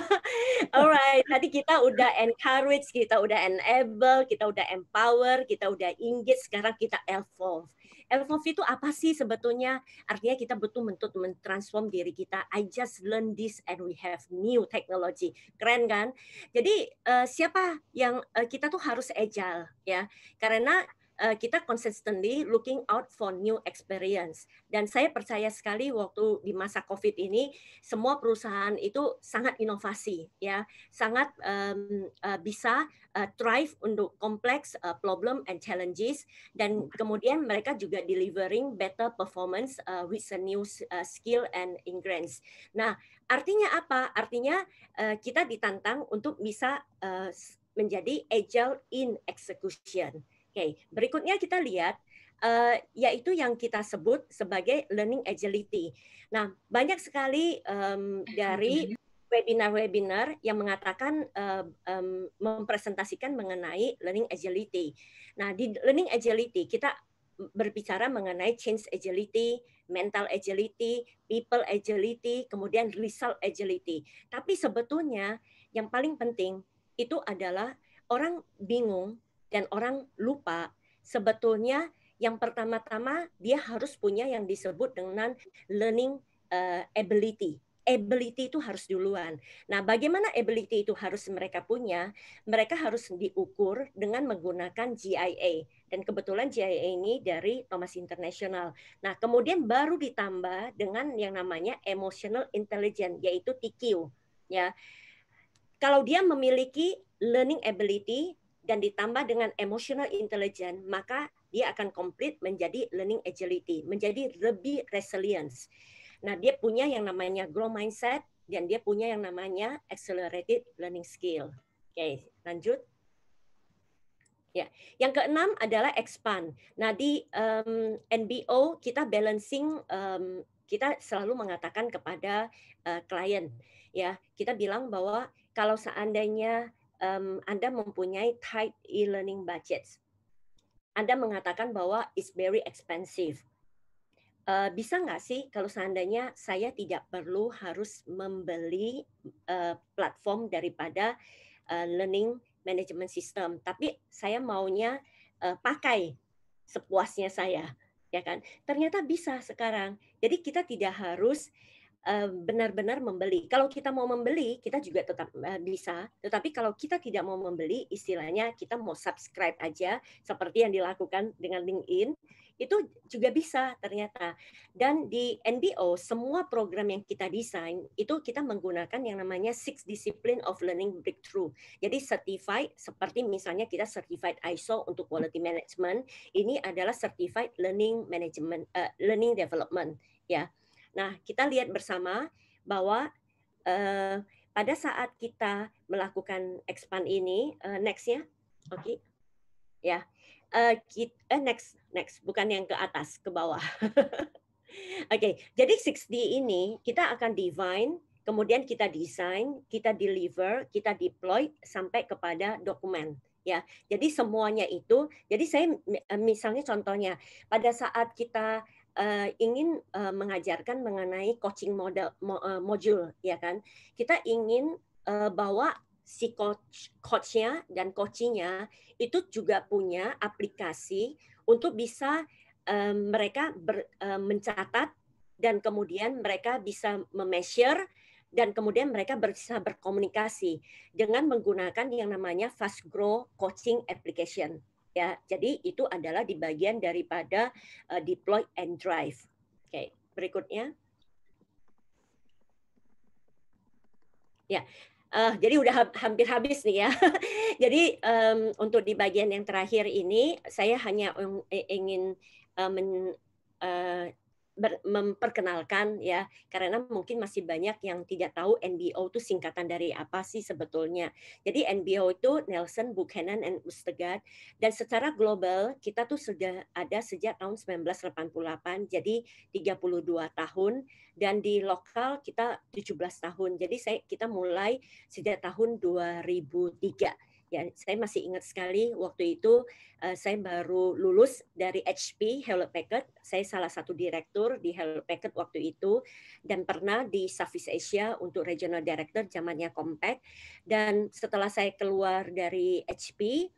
Alright, tadi kita udah encourage, kita udah enable, kita udah empower, kita udah engage, sekarang kita evolve. LVOV itu apa sih sebetulnya? Artinya kita betul betul mentransform diri kita. I just learn this and we have new technology. Keren kan? Jadi uh, siapa yang uh, kita tuh harus agile ya. Karena uh, kita consistently looking out for new experience. Dan saya percaya sekali waktu di masa COVID ini semua perusahaan itu sangat inovasi, ya, sangat um, uh, bisa uh, thrive untuk kompleks uh, problem and challenges. Dan kemudian mereka juga delivering better performance uh, with a new uh, skill and ingredients. Nah, artinya apa? Artinya uh, kita ditantang untuk bisa uh, menjadi agile in execution. Oke, berikutnya kita lihat eh, yaitu yang kita sebut sebagai learning agility. Nah, banyak sekali um, dari webinar-webinar yang mengatakan um, mempresentasikan mengenai learning agility. Nah, di learning agility kita berbicara mengenai change agility, mental agility, people agility, kemudian result agility. Tapi sebetulnya yang paling penting itu adalah orang bingung dan orang lupa sebetulnya yang pertama-tama dia harus punya yang disebut dengan learning uh, ability. Ability itu harus duluan. Nah, bagaimana ability itu harus mereka punya? Mereka harus diukur dengan menggunakan GIA. Dan kebetulan GIA ini dari Thomas International. Nah, kemudian baru ditambah dengan yang namanya emotional intelligence, yaitu TQ. Ya, kalau dia memiliki learning ability, dan ditambah dengan emotional intelligence, maka dia akan komplit menjadi learning agility, menjadi lebih resilience. Nah, dia punya yang namanya growth mindset dan dia punya yang namanya accelerated learning skill. Oke, okay, lanjut. Ya, yang keenam adalah expand. Nah, di um, NBO kita balancing um, kita selalu mengatakan kepada uh, klien ya, kita bilang bahwa kalau seandainya um, Anda mempunyai tight e-learning budgets. Anda mengatakan bahwa it's very expensive. Uh, bisa nggak sih kalau seandainya saya tidak perlu harus membeli uh, platform daripada uh, learning management system, tapi saya maunya uh, pakai sepuasnya saya, ya kan? Ternyata bisa sekarang. Jadi kita tidak harus Eh, benar-benar membeli. Kalau kita mau membeli, kita juga tetap eh, bisa. Tetapi kalau kita tidak mau membeli, istilahnya kita mau subscribe aja, seperti yang dilakukan dengan LinkedIn, itu juga bisa ternyata. Dan di NBO, semua program yang kita desain, itu kita menggunakan yang namanya Six Discipline of Learning Breakthrough. Jadi certified, seperti misalnya kita certified ISO untuk quality management, ini adalah certified learning management, uh, learning development, ya. Nah, kita lihat bersama bahwa eh, pada saat kita melakukan expand ini, eh, next ya, oke, okay. ya, eh, kita, eh, next, next, bukan yang ke atas, ke bawah. oke, okay. jadi 6D ini kita akan divine, kemudian kita design kita deliver, kita deploy sampai kepada dokumen ya. Jadi semuanya itu, jadi saya eh, misalnya contohnya pada saat kita uh, ingin uh, mengajarkan mengenai coaching model mo, uh, module ya kan kita ingin uh, bahwa si coach coachnya dan coachingnya itu juga punya aplikasi untuk bisa uh, mereka ber, uh, mencatat dan kemudian mereka bisa memeasure dan kemudian mereka bisa berkomunikasi dengan menggunakan yang namanya fast grow coaching application ya. Jadi itu adalah di bagian daripada uh, deploy and drive. Oke, okay. berikutnya. Ya, uh, jadi udah ha hampir habis nih ya. jadi um, untuk di bagian yang terakhir ini saya hanya e-, ingin uh, men, uh, memperkenalkan ya karena mungkin masih banyak yang tidak tahu NBO itu singkatan dari apa sih sebetulnya. Jadi NBO itu Nelson Buchanan and Ustegard dan secara global kita tuh sudah ada sejak tahun 1988 jadi 32 tahun dan di lokal kita 17 tahun. Jadi saya kita mulai sejak tahun 2003 Ya, saya masih ingat sekali waktu itu uh, saya baru lulus dari HP Hewlett Packard. Saya salah satu direktur di Hewlett Packard waktu itu dan pernah di Southeast Asia untuk regional director zamannya Compact. Dan setelah saya keluar dari HP,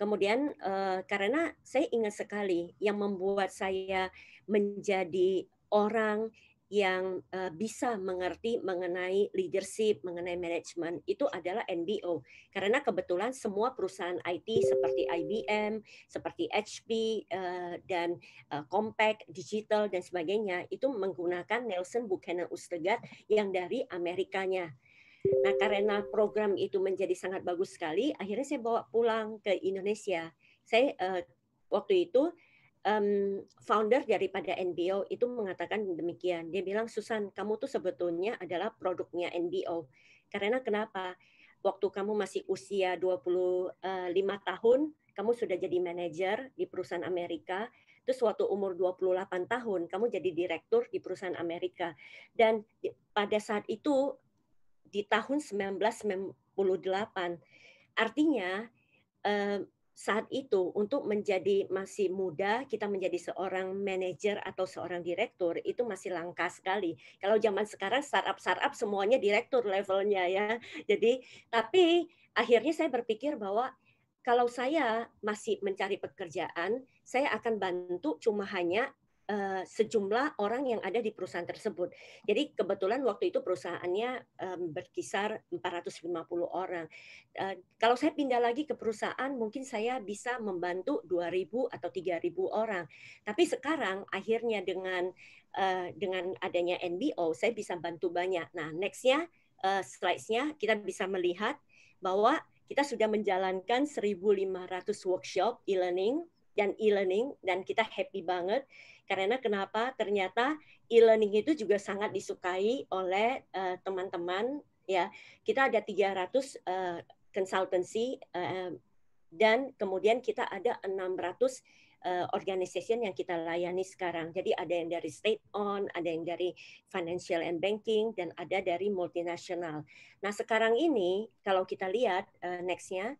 kemudian uh, karena saya ingat sekali yang membuat saya menjadi orang yang uh, bisa mengerti mengenai leadership, mengenai manajemen itu adalah NBO. Karena kebetulan semua perusahaan IT seperti IBM, seperti HP uh, eh, dan uh, Compaq, Digital dan sebagainya itu menggunakan Nelson Buchanan Ustegat yang dari Amerikanya. Nah, karena program itu menjadi sangat bagus sekali, akhirnya saya bawa pulang ke Indonesia. Saya uh, waktu itu um, founder daripada NBO itu mengatakan demikian. Dia bilang, Susan, kamu tuh sebetulnya adalah produknya NBO. Karena kenapa? Waktu kamu masih usia 25 tahun, kamu sudah jadi manajer di perusahaan Amerika. Terus waktu umur 28 tahun, kamu jadi direktur di perusahaan Amerika. Dan pada saat itu, di tahun 1998, artinya saat itu untuk menjadi masih muda kita menjadi seorang manajer atau seorang direktur itu masih langka sekali. Kalau zaman sekarang startup startup semuanya direktur levelnya ya. Jadi tapi akhirnya saya berpikir bahwa kalau saya masih mencari pekerjaan, saya akan bantu cuma hanya Eh, sejumlah orang yang ada di perusahaan tersebut. Jadi kebetulan waktu itu perusahaannya eh, berkisar 450 orang. Eh, kalau saya pindah lagi ke perusahaan mungkin saya bisa membantu 2000 atau 3000 orang. Tapi sekarang akhirnya dengan dengan adanya NBO saya bisa bantu banyak. Nah, nextnya uh, slide nya kita bisa melihat bahwa kita sudah menjalankan 1500 workshop e-learning dan e-learning dan kita happy banget karena kenapa? Ternyata e-learning itu juga sangat disukai oleh eh, teman-teman uh, ya. Kita ada 300 uh, eh, consultancy uh, eh, dan kemudian kita ada 600 organisasi organization yang kita layani sekarang. Jadi ada yang dari state on, ada yang dari financial and banking, dan ada dari multinasional. Nah sekarang ini kalau kita lihat uh, nextnya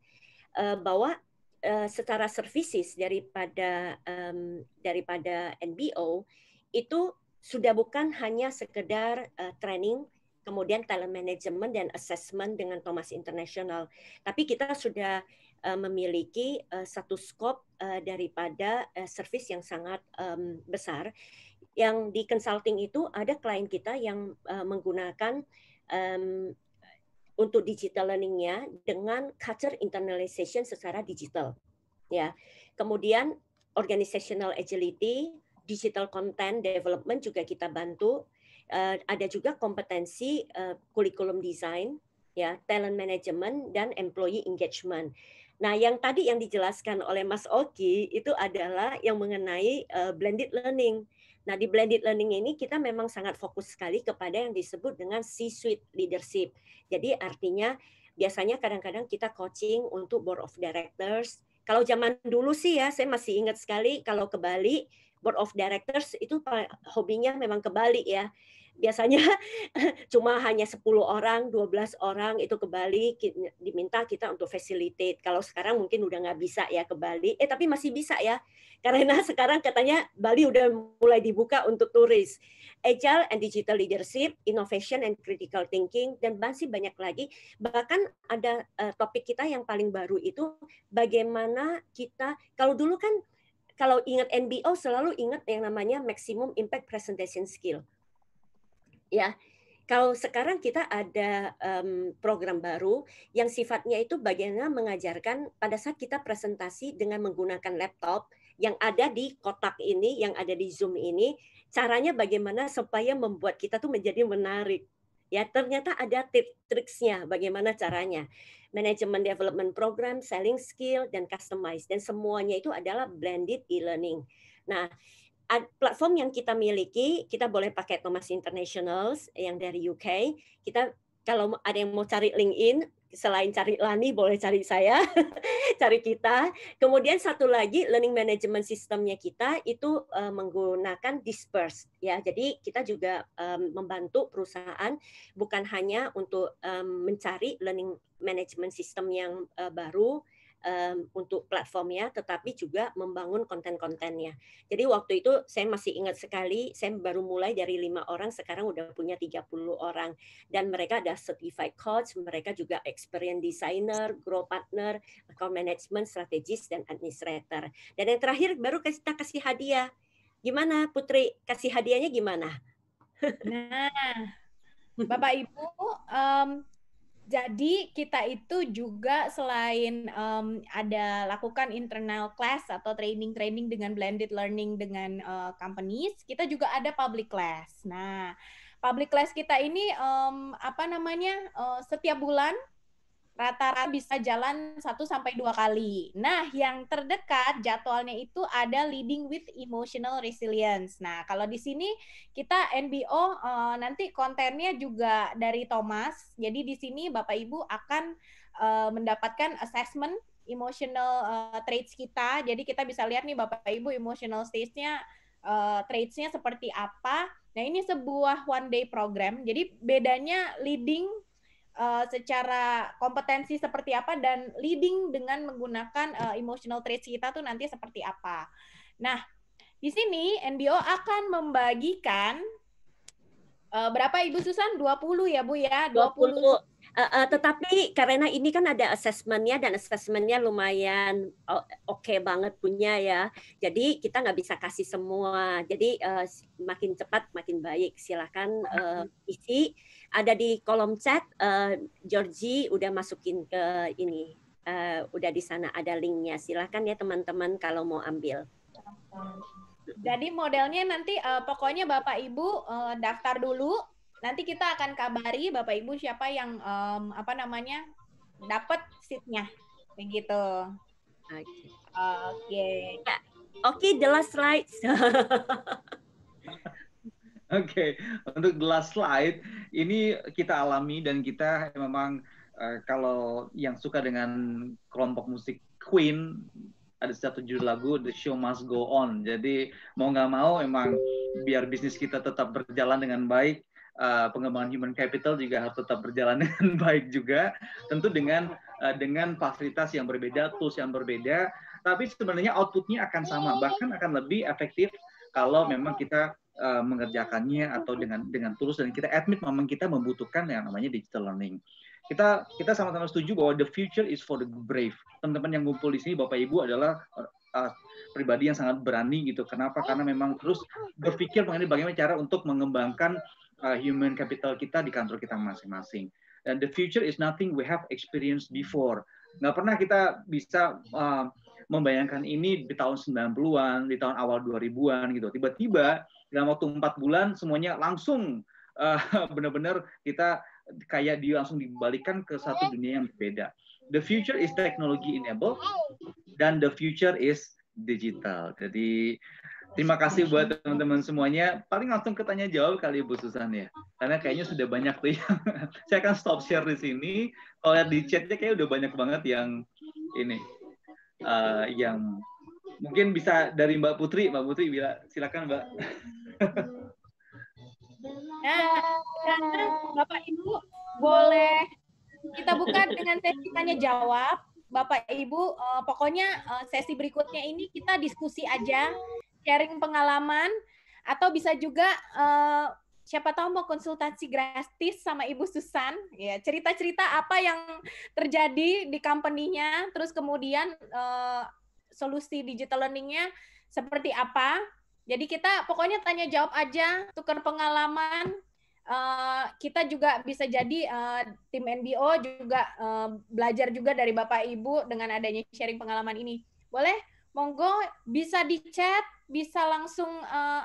bahwa Eh, secara services daripada um, daripada NBO itu sudah bukan hanya sekedar uh, training kemudian talent management dan assessment dengan Thomas International tapi kita sudah uh, memiliki uh, satu scope uh, daripada uh, service yang sangat um, besar yang di consulting itu ada klien kita yang uh, menggunakan um, untuk digital learningnya dengan culture internalization secara digital. Ya, kemudian organizational agility, digital content development juga kita bantu. Uh, ada juga kompetensi uh, kurikulum design, ya, talent management dan employee engagement. Nah, yang tadi yang dijelaskan oleh Mas Oki itu adalah yang mengenai uh, blended learning. Nah, di blended learning ini kita memang sangat fokus sekali kepada yang disebut dengan C-suite leadership. Jadi artinya biasanya kadang-kadang kita coaching untuk board of directors. Kalau zaman dulu sih ya, saya masih ingat sekali kalau ke Bali, board of directors itu hobinya memang ke Bali ya biasanya cuma hanya 10 orang, 12 orang itu ke Bali diminta kita untuk facilitate. Kalau sekarang mungkin udah nggak bisa ya ke Bali. Eh tapi masih bisa ya. Karena sekarang katanya Bali udah mulai dibuka untuk turis. Agile and digital leadership, innovation and critical thinking dan masih banyak lagi. Bahkan ada eh, topik kita yang paling baru itu bagaimana kita kalau dulu kan kalau ingat NBO selalu ingat yang namanya maximum impact presentation skill ya kalau sekarang kita ada um, program baru yang sifatnya itu bagaimana mengajarkan pada saat kita presentasi dengan menggunakan laptop yang ada di kotak ini, yang ada di Zoom ini, caranya bagaimana supaya membuat kita tuh menjadi menarik. Ya, ternyata ada tip triksnya bagaimana caranya. manajemen development program, selling skill dan customize dan semuanya itu adalah blended e-learning. Nah, platform yang kita miliki, kita boleh pakai Thomas International yang dari UK. Kita kalau ada yang mau cari LinkedIn, selain cari Lani boleh cari saya, cari kita. Kemudian satu lagi learning management sistemnya kita itu eh, menggunakan disperse ya. Jadi kita juga membantu perusahaan bukan hanya untuk mencari learning management system yang eh, baru, um, untuk platformnya, tetapi juga membangun konten-kontennya. Jadi waktu itu saya masih ingat sekali, saya baru mulai dari lima orang, sekarang udah punya 30 orang. Dan mereka ada certified coach, mereka juga experience designer, grow partner, account management, strategis, dan administrator. Dan yang terakhir baru kita kasih hadiah. Gimana Putri, kasih hadiahnya gimana? Nah, Bapak Ibu, um, jadi kita itu juga selain um, ada lakukan internal class atau training-training dengan blended learning dengan uh, companies, kita juga ada public class. Nah, public class kita ini um, apa namanya? Uh, setiap bulan rata-rata bisa jalan 1 sampai dua kali. Nah, yang terdekat jadwalnya itu ada leading with emotional resilience. Nah, kalau di sini kita NBO uh, eh, nanti kontennya juga dari Thomas. Jadi di sini Bapak Ibu akan uh, mendapatkan assessment emotional uh, traits kita. Jadi kita bisa lihat nih Bapak Ibu emotional stage-nya uh, traits-nya seperti apa. Nah, ini sebuah one day program. Jadi bedanya leading uh, secara kompetensi seperti apa dan leading dengan menggunakan uh, emotional traits kita tuh nanti seperti apa. Nah, di sini NBO akan membagikan uh, berapa Ibu Susan? 20 ya, Bu ya? 20. 20. Uh, uh, tetapi karena ini kan ada assessmentnya dan assessmentnya lumayan oh, oke okay banget punya ya, jadi kita nggak bisa kasih semua. Jadi uh, makin cepat makin baik. Silahkan uh, isi ada di kolom chat uh, Georgie udah masukin ke ini uh, udah di sana ada linknya silahkan ya teman-teman kalau mau ambil jadi modelnya nanti uh, pokoknya bapak ibu uh, daftar dulu nanti kita akan kabari bapak ibu siapa yang um, apa namanya dapat seatnya begitu oke okay. oke okay. Ya. okay, the last slides Oke, okay. untuk the last slide ini kita alami dan kita memang uh, kalau yang suka dengan kelompok musik Queen ada satu judul lagu The Show Must Go On. Jadi mau nggak mau emang biar bisnis kita tetap berjalan dengan baik, uh, pengembangan human capital juga harus tetap berjalan dengan baik juga. Tentu dengan uh, dengan fasilitas yang berbeda, tools yang berbeda, tapi sebenarnya outputnya akan sama, bahkan akan lebih efektif kalau memang kita uh, mengerjakannya atau dengan dengan tulus dan kita admit memang kita membutuhkan yang namanya digital learning. Kita kita sama-sama setuju bahwa the future is for the brave. Teman-teman yang ngumpul di sini Bapak Ibu adalah uh, pribadi yang sangat berani gitu. Kenapa? Karena memang terus berpikir mengenai bagaimana cara untuk mengembangkan uh, human capital kita di kantor kita masing-masing. Dan the future is nothing we have experienced before. Nggak pernah kita bisa uh, membayangkan ini di tahun 90-an, di tahun awal 2000-an gitu. Tiba-tiba dalam waktu empat bulan semuanya langsung benar eh, benar-benar kita kayak di langsung dibalikan ke satu dunia yang berbeda. The future is technology enabled dan the future is digital. Jadi terima kasih buat teman-teman semuanya. Paling langsung ke tanya jawab kali Bu Susan ya. Karena kayaknya sudah banyak tuh yang saya akan stop share di sini. Kalau lihat di chatnya kayak udah banyak banget yang ini uh, yang mungkin bisa dari Mbak Putri. Mbak Putri bila silakan Mbak. nah, Bapak Ibu boleh kita buka dengan sesi tanya jawab. Bapak Ibu, eh, pokoknya eh, sesi berikutnya ini kita diskusi aja, sharing pengalaman, atau bisa juga siapa tahu mau konsultasi gratis sama Ibu Susan ya cerita-cerita apa yang terjadi di company-nya terus kemudian solusi digital learning-nya seperti apa jadi kita pokoknya tanya jawab aja, tukar pengalaman. Uh, kita juga bisa jadi uh, tim NBO juga uh, belajar juga dari Bapak Ibu dengan adanya sharing pengalaman ini. Boleh? Monggo bisa di chat, bisa langsung uh,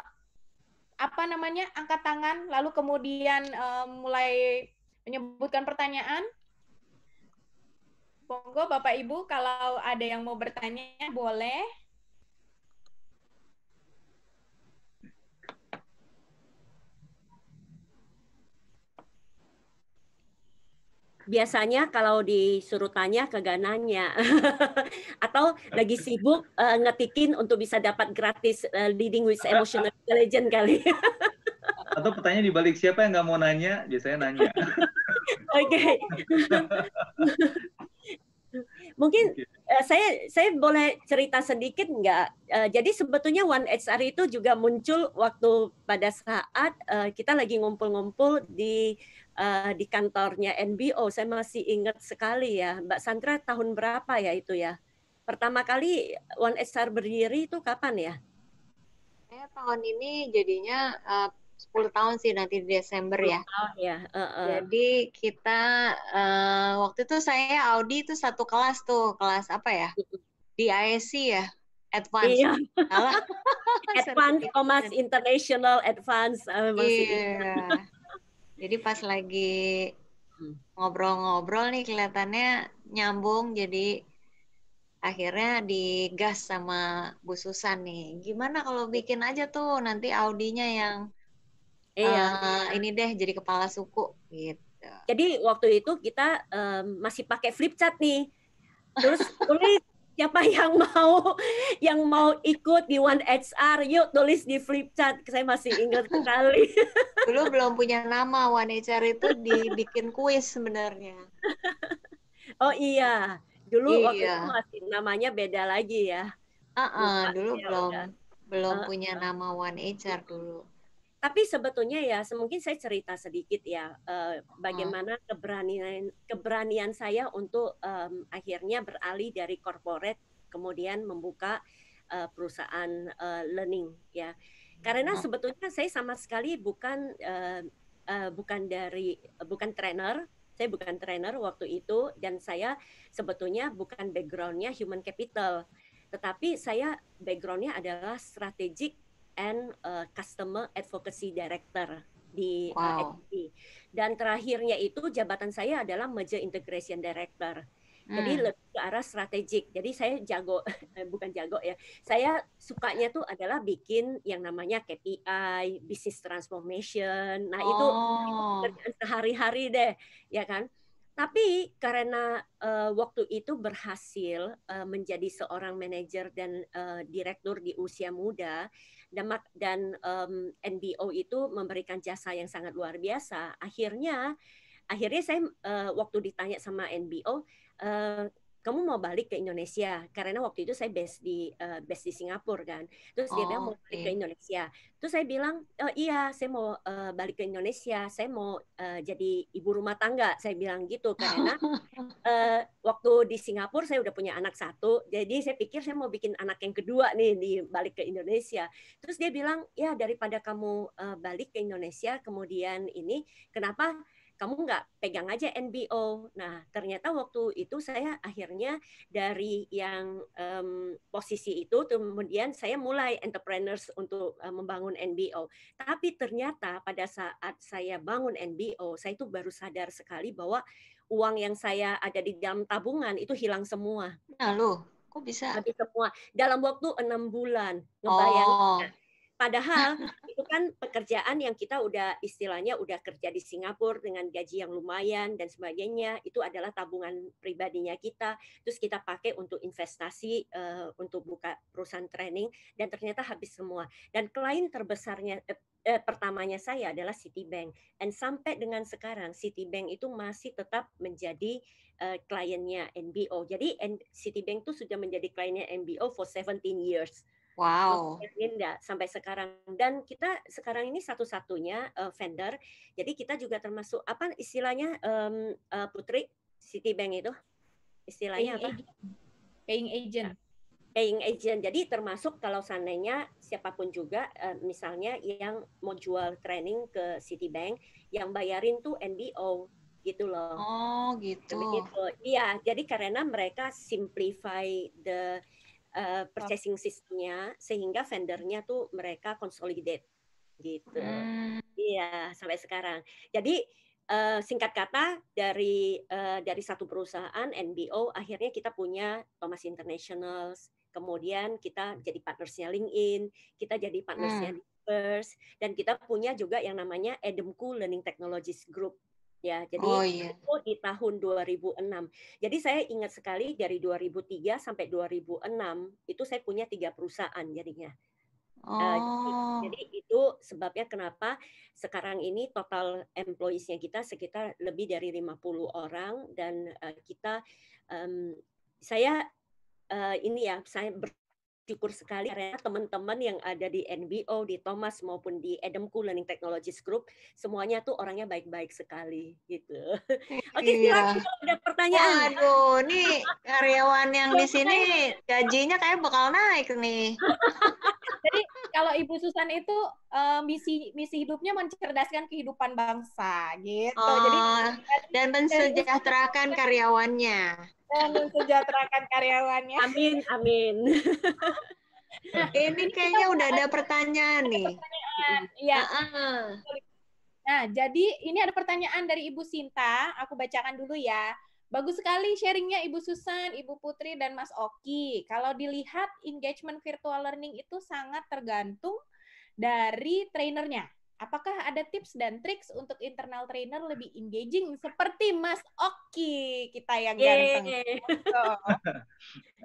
apa namanya? angkat tangan lalu kemudian uh, mulai menyebutkan pertanyaan. Monggo Bapak Ibu kalau ada yang mau bertanya boleh. biasanya kalau disuruh tanya ke gananya atau lagi sibuk uh, ngetikin untuk bisa dapat gratis uh, leading with emotional intelligence kali. Atau pertanyaan dibalik siapa yang nggak mau nanya, biasanya nanya. Oke. Mungkin eh, saya saya boleh cerita sedikit nggak? jadi sebetulnya One HR itu juga muncul waktu pada saat kita lagi ngumpul-ngumpul di uh, di kantornya NBO. Saya masih ingat sekali ya, Mbak Sandra tahun berapa ya itu ya? Pertama kali One HR berdiri itu kapan ya? Saya tahun ini jadinya eh, uh, 10 tahun sih nanti di Desember ya. Tahun ya. Uh, uh. Jadi kita uh, waktu itu saya Audi itu satu kelas tuh, kelas apa ya? Di ISC ya. Advance. Iya. Advance Advance International Advance. masih. Yeah. Jadi pas lagi hmm. ngobrol-ngobrol nih kelihatannya nyambung jadi akhirnya digas sama Bu Susan nih. Gimana kalau bikin aja tuh nanti audinya yang iya. Uh, ini deh jadi kepala suku gitu. Jadi waktu itu kita um, masih pakai flip chat nih. Terus tulis siapa yang mau yang mau ikut di One HR yuk tulis di flip chat saya masih ingat sekali dulu belum punya nama One HR itu dibikin kuis sebenarnya oh iya dulu iya. waktu itu iya. masih namanya beda lagi ya uh -uh, dulu ya, belum udah. belum uh -uh. punya nama One HR dulu tapi sebetulnya ya mungkin saya cerita sedikit ya uh, bagaimana keberanian keberanian saya untuk um, akhirnya beralih dari corporate kemudian membuka uh, perusahaan uh, learning ya karena sebetulnya saya sama sekali bukan uh, uh, bukan dari uh, bukan trainer saya bukan trainer waktu itu dan saya sebetulnya bukan backgroundnya human capital tetapi saya backgroundnya adalah strategic and uh, eh, Customer Advocacy Director di eh, wow. uh, Dan terakhirnya itu jabatan saya adalah Merger Integration Director. Hmm. Jadi lebih ke arah strategik. Jadi saya jago, bukan jago ya. Saya sukanya tuh adalah bikin yang namanya KPI, business transformation. Nah oh. itu, kerjaan sehari-hari deh, ya kan. Tapi karena uh, waktu itu berhasil uh, menjadi seorang manajer dan uh, direktur di usia muda, dan, dan um, NBO itu memberikan jasa yang sangat luar biasa. Akhirnya akhirnya saya uh, waktu ditanya sama NBO uh, eh, kamu mau balik ke Indonesia karena waktu itu saya base di uh, base di Singapura kan terus oh, dia bilang mau okay. Oh, balik ke Indonesia terus saya bilang oh, iya saya mau uh, balik ke Indonesia saya mau uh, jadi ibu rumah tangga saya bilang gitu karena uh, waktu di Singapura saya udah punya anak satu jadi saya pikir saya mau bikin anak yang kedua nih di balik ke Indonesia terus dia bilang ya daripada kamu uh, balik ke Indonesia kemudian ini kenapa kamu nggak pegang aja NBO. Nah, ternyata waktu itu saya akhirnya dari yang um, posisi itu, kemudian saya mulai entrepreneurs untuk uh, membangun NBO. Tapi ternyata pada saat saya bangun NBO, saya itu baru sadar sekali bahwa uang yang saya ada di dalam tabungan itu hilang semua. Nah, lo, kok bisa? Habis semua dalam waktu enam bulan. Ngebayang. Oh. Padahal itu kan pekerjaan yang kita udah istilahnya udah kerja di Singapura dengan gaji yang lumayan dan sebagainya, itu adalah tabungan pribadinya kita. Terus kita pakai untuk investasi uh, untuk buka perusahaan training dan ternyata habis semua. Dan klien terbesarnya eh, eh, pertamanya saya adalah Citibank. Dan sampai dengan sekarang Citibank itu masih tetap menjadi uh, kliennya NBO. Jadi Citibank itu sudah menjadi kliennya NBO for 17 years. Wow. Agenda sampai sekarang dan kita sekarang ini satu-satunya uh, vendor. Jadi kita juga termasuk apa istilahnya um, uh, Putri Citibank itu istilahnya paying apa? Agent. Paying agent. Paying agent. Jadi termasuk kalau seandainya siapapun juga uh, misalnya yang mau jual training ke Citibank yang bayarin tuh NBO gitu loh. Oh, gitu. Iya, jadi karena mereka simplify the Eh, purchasing sistemnya sehingga vendernya tuh mereka consolidate gitu. Hmm. Iya, sampai sekarang. Jadi uh, singkat kata dari uh, dari satu perusahaan NBO akhirnya kita punya Thomas International, kemudian kita jadi partnersnya LinkedIn, kita jadi partnersnya hmm. First, dan kita punya juga yang namanya Edemku Learning Technologies Group ya. Jadi oh, iya. itu di tahun 2006. Jadi saya ingat sekali dari 2003 sampai 2006 itu saya punya tiga perusahaan jadinya. Eh, oh. Uh, jadi, jadi itu sebabnya kenapa sekarang ini total employees-nya kita sekitar lebih dari 50 orang dan uh, kita um, saya uh, ini ya saya syukur sekali karena teman-teman yang ada di NBO, di Thomas maupun di Adamku Learning Technologies Group, semuanya tuh orangnya baik-baik sekali gitu. Oke, okay, silakan iya. ada pertanyaan. Aduh, nih karyawan yang di sini gajinya kayak bakal naik nih. Jadi kalau Ibu Susan itu uh, misi misi hidupnya mencerdaskan kehidupan bangsa gitu. Oh, Jadi dan mensejahterakan karyawannya. Dan mensejahterakan karyawannya. Amin, amin. Nah, ini kayaknya udah ada pertanyaan nih. Pertanyaan. Iya. Nah, jadi ini ada pertanyaan dari Ibu Sinta, aku bacakan dulu ya. Bagus sekali sharingnya Ibu Susan, Ibu Putri, dan Mas Oki. Kalau dilihat engagement virtual learning itu sangat tergantung dari trainernya. Apakah ada tips dan triks untuk internal trainer lebih engaging seperti Mas Oki kita yang ganteng? Oke,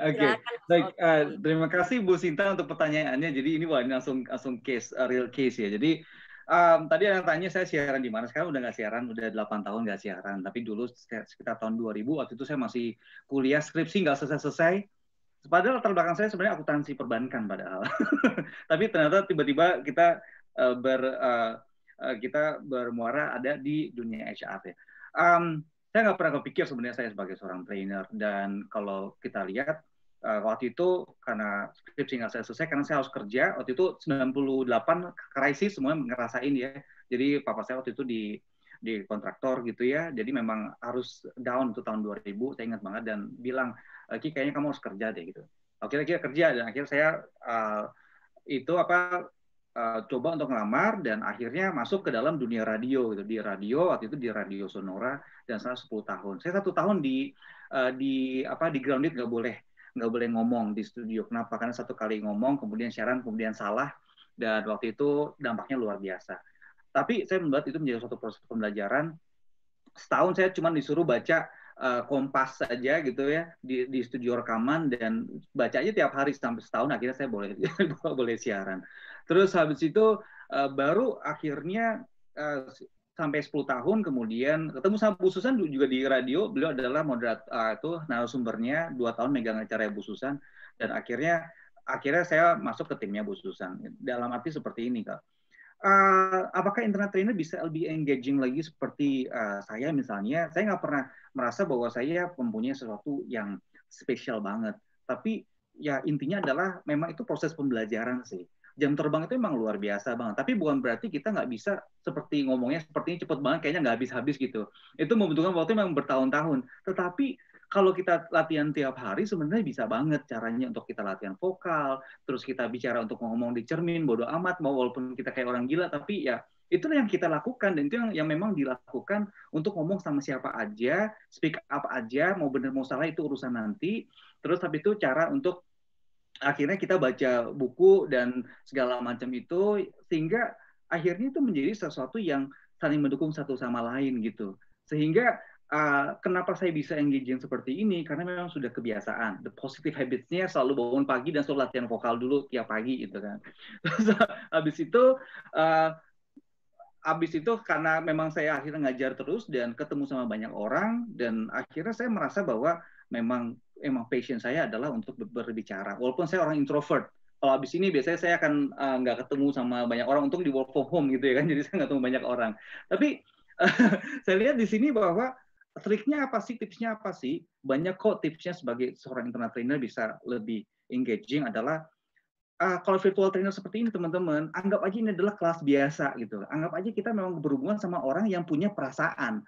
okay. baik. Uh, terima kasih Bu Sinta untuk pertanyaannya. Jadi ini wah ini langsung langsung case uh, real case ya. Jadi um, tadi ada yang tanya saya siaran di mana sekarang udah nggak siaran udah 8 tahun nggak siaran tapi dulu sekitar tahun 2000 waktu itu saya masih kuliah skripsi nggak selesai-selesai padahal latar belakang saya sebenarnya akuntansi perbankan padahal tapi ternyata tiba-tiba kita uh, ber uh, kita bermuara ada di dunia HR ya. Um, saya nggak pernah kepikir sebenarnya saya sebagai seorang trainer dan kalau kita lihat uh, waktu itu karena skripsi nggak saya selesai karena saya harus kerja waktu itu 98 krisis semuanya ngerasain ya jadi papa saya waktu itu di di kontraktor gitu ya jadi memang harus down tuh tahun 2000 saya ingat banget dan bilang eh, Ki kayaknya kamu harus kerja deh gitu akhirnya kerja dan akhirnya saya uh, itu apa uh, coba untuk ngelamar dan akhirnya masuk ke dalam dunia radio gitu di radio waktu itu di radio Sonora dan saya 10 tahun saya satu tahun di uh, di apa di grounded nggak boleh nggak boleh ngomong di studio. Kenapa? Karena satu kali ngomong, kemudian siaran, kemudian salah, dan waktu itu dampaknya luar biasa. Tapi saya membuat itu menjadi suatu proses pembelajaran. Setahun saya cuma disuruh baca eh, kompas saja gitu ya di, di studio rekaman dan bacanya tiap hari sampai setahun akhirnya saya boleh boleh siaran. Terus habis itu eh, baru akhirnya eh, sampai 10 tahun kemudian ketemu sama Bu Susan juga di radio beliau adalah moderat uh, itu narasumbernya dua tahun megang acara Bu Susan dan akhirnya akhirnya saya masuk ke timnya Bu Susan dalam arti seperti ini kak uh, apakah internet trainer bisa lebih engaging lagi seperti uh, saya misalnya saya nggak pernah merasa bahwa saya mempunyai sesuatu yang spesial banget tapi ya intinya adalah memang itu proses pembelajaran sih jam terbang itu emang luar biasa banget. Tapi bukan berarti kita nggak bisa seperti ngomongnya seperti cepet banget, kayaknya nggak habis-habis gitu. Itu membutuhkan waktu memang bertahun-tahun. Tetapi kalau kita latihan tiap hari sebenarnya bisa banget caranya untuk kita latihan vokal, terus kita bicara untuk ngomong di cermin, bodoh amat, mau walaupun kita kayak orang gila, tapi ya itu yang kita lakukan dan itu yang, yang memang dilakukan untuk ngomong sama siapa aja, speak up aja, mau bener mau salah itu urusan nanti. Terus tapi itu cara untuk akhirnya kita baca buku dan segala macam itu sehingga akhirnya itu menjadi sesuatu yang saling mendukung satu sama lain gitu sehingga uh, kenapa saya bisa engaging seperti ini karena memang sudah kebiasaan the positive habitsnya selalu bangun pagi dan selalu latihan vokal dulu tiap pagi gitu kan terus habis itu uh, ah, abis itu karena memang saya akhirnya ngajar terus dan ketemu sama banyak orang dan akhirnya saya merasa bahwa memang emang passion saya adalah untuk berbicara. Walaupun saya orang introvert, kalau habis ini biasanya saya akan eh, nggak uh, ketemu sama banyak orang. Untung di work from home gitu ya kan, jadi saya nggak ketemu banyak orang. Tapi saya lihat di sini bahwa triknya apa sih, tipsnya apa sih? Banyak kok tipsnya sebagai seorang internet trainer bisa lebih engaging adalah uh, kalau virtual trainer seperti ini teman-teman, anggap aja ini adalah kelas biasa gitu. Anggap aja kita memang berhubungan sama orang yang punya perasaan.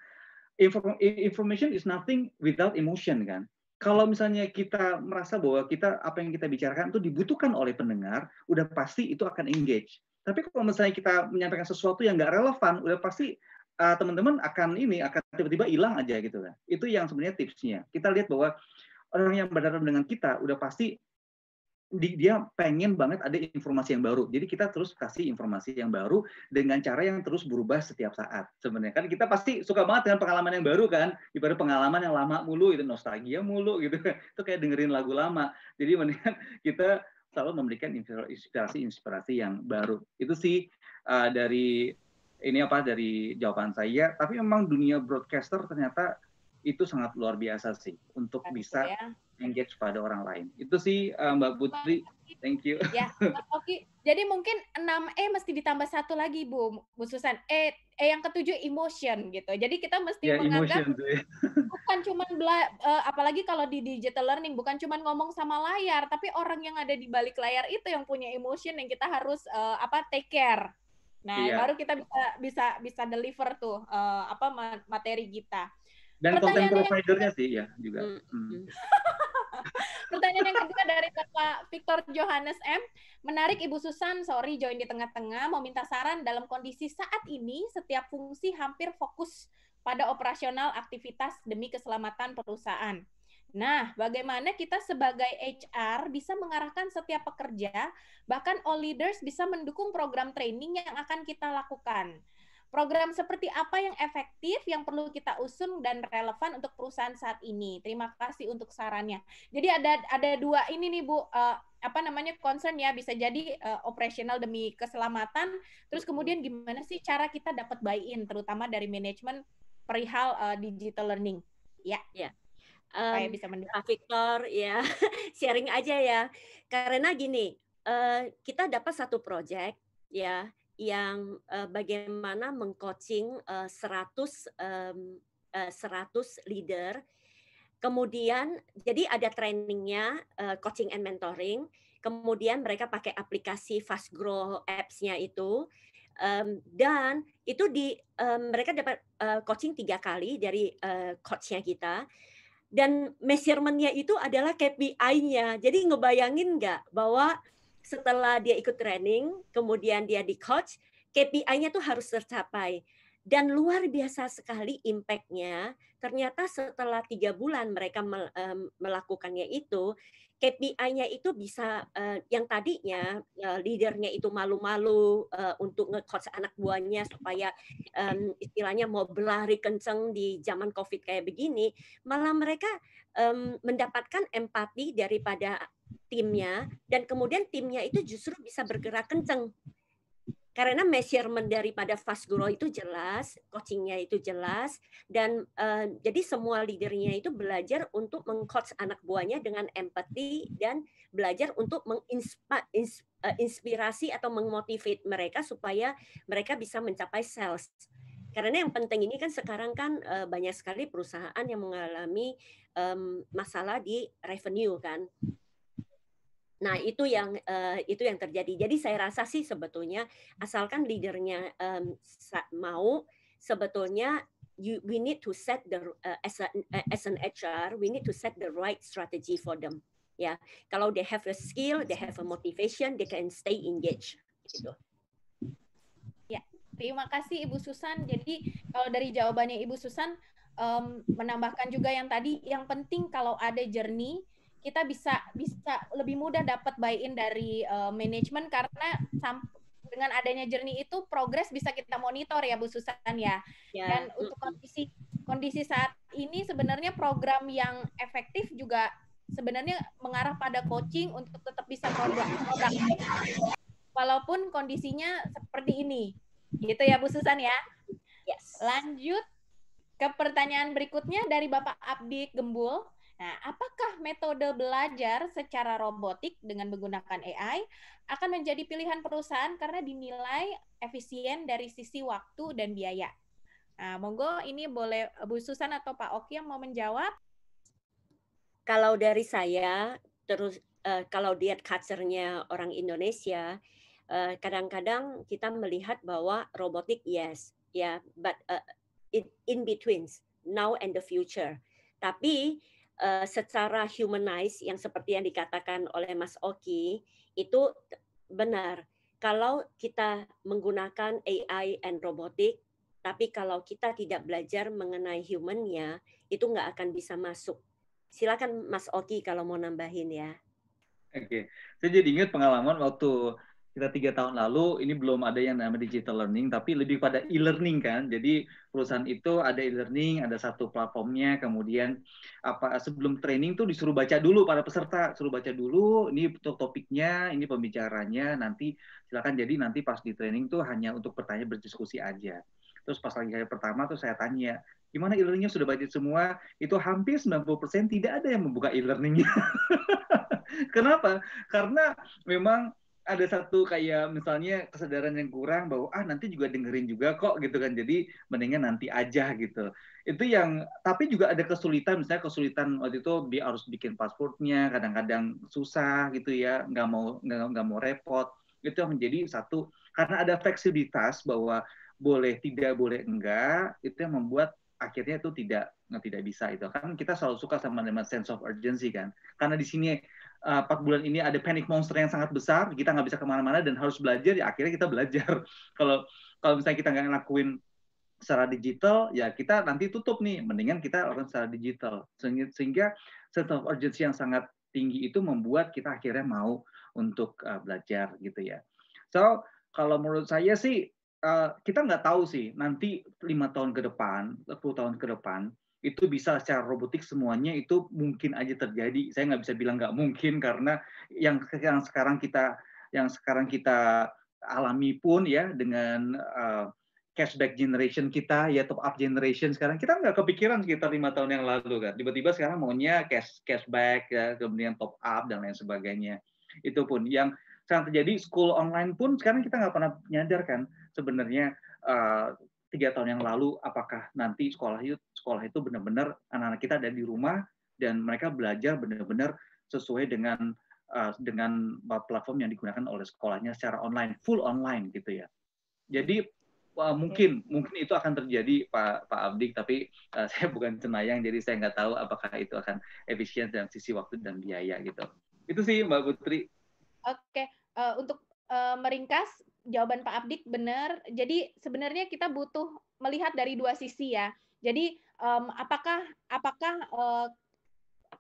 Inform information is nothing without emotion kan kalau misalnya kita merasa bahwa kita apa yang kita bicarakan itu dibutuhkan oleh pendengar, udah pasti itu akan engage. Tapi kalau misalnya kita menyampaikan sesuatu yang nggak relevan, udah pasti uh, teman-teman akan ini akan tiba-tiba hilang aja gitu kan. Itu yang sebenarnya tipsnya. Kita lihat bahwa orang yang berhadapan dengan kita udah pasti dia pengen banget ada informasi yang baru. Jadi kita terus kasih informasi yang baru dengan cara yang terus berubah setiap saat. Sebenarnya kan kita pasti suka banget dengan pengalaman yang baru kan, daripada pengalaman yang lama mulu itu nostalgia mulu gitu. Itu kayak dengerin lagu lama. Jadi mendingan kita selalu memberikan inspirasi-inspirasi yang baru. Itu sih uh, dari ini apa dari jawaban saya. Tapi memang dunia broadcaster ternyata itu sangat luar biasa sih untuk bisa ya engage pada orang lain. Itu sih uh, Mbak Putri. Thank you. Ya, oke. Okay. Jadi mungkin 6 E mesti ditambah satu lagi Bu, Bu Susan. E, e yang ketujuh emotion gitu. Jadi kita mesti yeah, menganggap emotion, ya. bukan cuma bela, e, apalagi kalau di digital learning bukan cuma ngomong sama layar, tapi orang yang ada di balik layar itu yang punya emotion yang kita harus uh, apa take care. Nah, yeah. baru kita bisa bisa bisa deliver tuh uh, apa materi kita. Dan Pertanyaan konten providernya sih ya juga. Hmm. Pertanyaan yang kedua dari Bapak Victor Johannes M. Menarik Ibu Susan, sorry join di tengah-tengah, mau minta saran dalam kondisi saat ini setiap fungsi hampir fokus pada operasional aktivitas demi keselamatan perusahaan. Nah, bagaimana kita sebagai HR bisa mengarahkan setiap pekerja, bahkan all leaders bisa mendukung program training yang akan kita lakukan. Program seperti apa yang efektif yang perlu kita usung dan relevan untuk perusahaan saat ini? Terima kasih untuk sarannya. Jadi ada ada dua ini nih Bu uh, apa namanya concern ya bisa jadi uh, operasional demi keselamatan terus kemudian gimana sih cara kita dapat buy-in terutama dari manajemen perihal uh, digital learning ya ya um, Kayak bisa mendengar Victor ya sharing aja ya karena gini uh, kita dapat satu project ya yang uh, bagaimana mengcoaching uh, 100 um, uh, 100 leader. Kemudian jadi ada trainingnya uh, coaching and mentoring. Kemudian mereka pakai aplikasi Fast Grow apps-nya itu um, dan itu di um, mereka dapat uh, coaching tiga kali dari uh, coachnya kita dan measurementnya itu adalah KPI-nya. Jadi ngebayangin nggak bahwa setelah dia ikut training, kemudian dia di coach, KPI-nya tuh harus tercapai. Dan luar biasa sekali impact-nya. Ternyata setelah tiga bulan mereka melakukannya itu, KPI-nya itu bisa eh, yang tadinya eh, leadernya itu malu-malu eh, untuk nge-coach anak buahnya supaya istilahnya mau berlari kenceng di zaman COVID kayak begini, malah mereka mendapatkan empati daripada timnya dan kemudian timnya itu justru bisa bergerak kenceng karena measurement daripada fast grow itu jelas, coachingnya itu jelas, dan uh, jadi semua leadernya itu belajar untuk mengcoach anak buahnya dengan empati dan belajar untuk menginspirasi eh, atau mengmotivate mereka supaya mereka bisa mencapai sales. Karena yang penting ini kan sekarang kan uh, banyak sekali perusahaan yang mengalami um, masalah di revenue kan Nah, hmm. itu yang uh, itu yang terjadi. Jadi saya rasa sih sebetulnya asalkan leadernya um, mau sebetulnya you, we need to set the uh, eh, as, a, as an HR, eh, we need to set the right strategy for them. Ya, yeah. kalau they have a skill, they have a motivation, they can stay engaged gitu. Ya, terima kasih Ibu Susan. Jadi kalau dari jawabannya Ibu Susan um, menambahkan juga yang tadi yang penting kalau ada journey kita bisa bisa lebih mudah dapat buy-in dari uh, eh, manajemen karena dengan adanya jernih itu progres bisa kita monitor ya Bu Susan ya. ya. Dan untuk kondisi kondisi saat ini sebenarnya program yang efektif juga sebenarnya mengarah pada coaching untuk tetap bisa produk produk walaupun kondisinya seperti ini. Gitu ya Bu Susan ya. Yes. Lanjut ke pertanyaan berikutnya dari Bapak Abdi Gembul. Nah, apakah metode belajar secara robotik dengan menggunakan AI akan menjadi pilihan perusahaan karena dinilai efisien dari sisi waktu dan biaya? Nah, monggo ini boleh Bu Susan atau Pak Oki yang mau menjawab. Kalau dari saya, terus uh, kalau diet culture-nya orang Indonesia, eh, kadang-kadang uh, kita melihat bahwa robotik yes, ya, yeah, but uh, in, in between now and the future. Tapi uh, secara humanize yang seperti yang dikatakan oleh Mas Oki itu benar. Kalau kita menggunakan AI and robotik, tapi kalau kita tidak belajar mengenai humannya, itu nggak akan bisa masuk. Silakan Mas Oki kalau mau nambahin ya. Oke, okay. saya jadi ingat pengalaman waktu kita tiga tahun lalu ini belum ada yang namanya digital learning tapi lebih pada e-learning kan jadi perusahaan itu ada e-learning ada satu platformnya kemudian apa sebelum training tuh disuruh baca dulu para peserta suruh baca dulu ini topiknya ini pembicaranya nanti silakan jadi nanti pas di training tuh hanya untuk bertanya berdiskusi aja terus pas lagi hari pertama tuh saya tanya gimana e-learningnya sudah baca semua itu hampir 90% tidak ada yang membuka e-learningnya kenapa karena memang ada satu kayak misalnya kesadaran yang kurang bahwa ah nanti juga dengerin juga kok gitu kan jadi mendingan nanti aja gitu itu yang tapi juga ada kesulitan misalnya kesulitan waktu itu dia harus bikin pasportnya kadang-kadang susah gitu ya nggak mau nggak mau repot itu yang menjadi satu karena ada fleksibilitas bahwa boleh tidak boleh enggak itu yang membuat akhirnya itu tidak tidak bisa itu kan kita selalu suka sama dengan sense of urgency kan karena di sini empat eh, bulan ini ada panic monster yang sangat besar, kita nggak bisa kemana-mana dan harus belajar, ya akhirnya kita belajar. kalau kalau misalnya kita nggak ngelakuin secara digital, ya kita nanti tutup nih. Mendingan kita lakukan secara digital. Sehingga set of urgency yang sangat tinggi itu membuat kita akhirnya mau untuk uh, belajar gitu ya. So kalau menurut saya sih uh, kita nggak tahu sih nanti lima tahun ke depan, 10 tahun ke depan itu bisa secara robotik semuanya itu mungkin aja terjadi. Saya nggak bisa bilang nggak mungkin karena yang yang sekarang kita yang sekarang kita alami pun ya dengan uh, cashback generation kita ya top up generation sekarang kita nggak kepikiran sekitar lima tahun yang lalu kan. Tiba-tiba sekarang maunya cash cashback ya, kemudian top up dan lain sebagainya. Itu pun yang sekarang terjadi school online pun sekarang kita nggak pernah nyadar kan sebenarnya uh, tiga tahun yang lalu apakah nanti sekolah itu sekolah itu benar-benar anak-anak kita ada di rumah dan mereka belajar benar-benar sesuai dengan uh, dengan platform yang digunakan oleh sekolahnya secara online full online gitu ya jadi uh, mungkin hmm. mungkin itu akan terjadi Pak Pak Abdik tapi uh, saya bukan cenayang jadi saya nggak tahu apakah itu akan efisien dalam sisi waktu dan biaya gitu itu sih Mbak Putri. Oke okay. uh, eh, untuk uh, meringkas jawaban Pak Abdik benar. Jadi sebenarnya kita butuh melihat dari dua sisi ya. Jadi um, apakah apakah uh,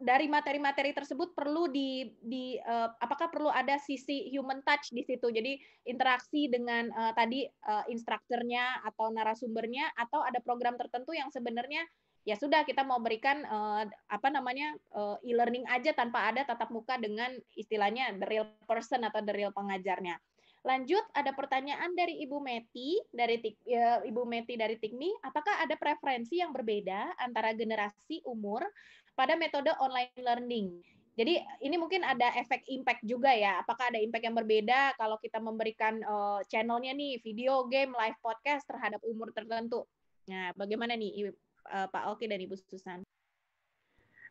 dari materi-materi tersebut perlu di di uh, apakah perlu ada sisi human touch di situ. Jadi interaksi dengan uh, tadi uh, instrukturnya atau narasumbernya atau ada program tertentu yang sebenarnya ya sudah kita mau berikan uh, apa namanya uh, e-learning aja tanpa ada tatap muka dengan istilahnya the real person atau the real pengajarnya. Lanjut ada pertanyaan dari Ibu Meti dari ya, Ibu Meti dari Tikmi, apakah ada preferensi yang berbeda antara generasi umur pada metode online learning? Jadi ini mungkin ada efek impact juga ya. Apakah ada impact yang berbeda kalau kita memberikan uh, channelnya nih video game, live podcast terhadap umur tertentu? Nah, bagaimana nih uh, Pak Oki dan Ibu Susan?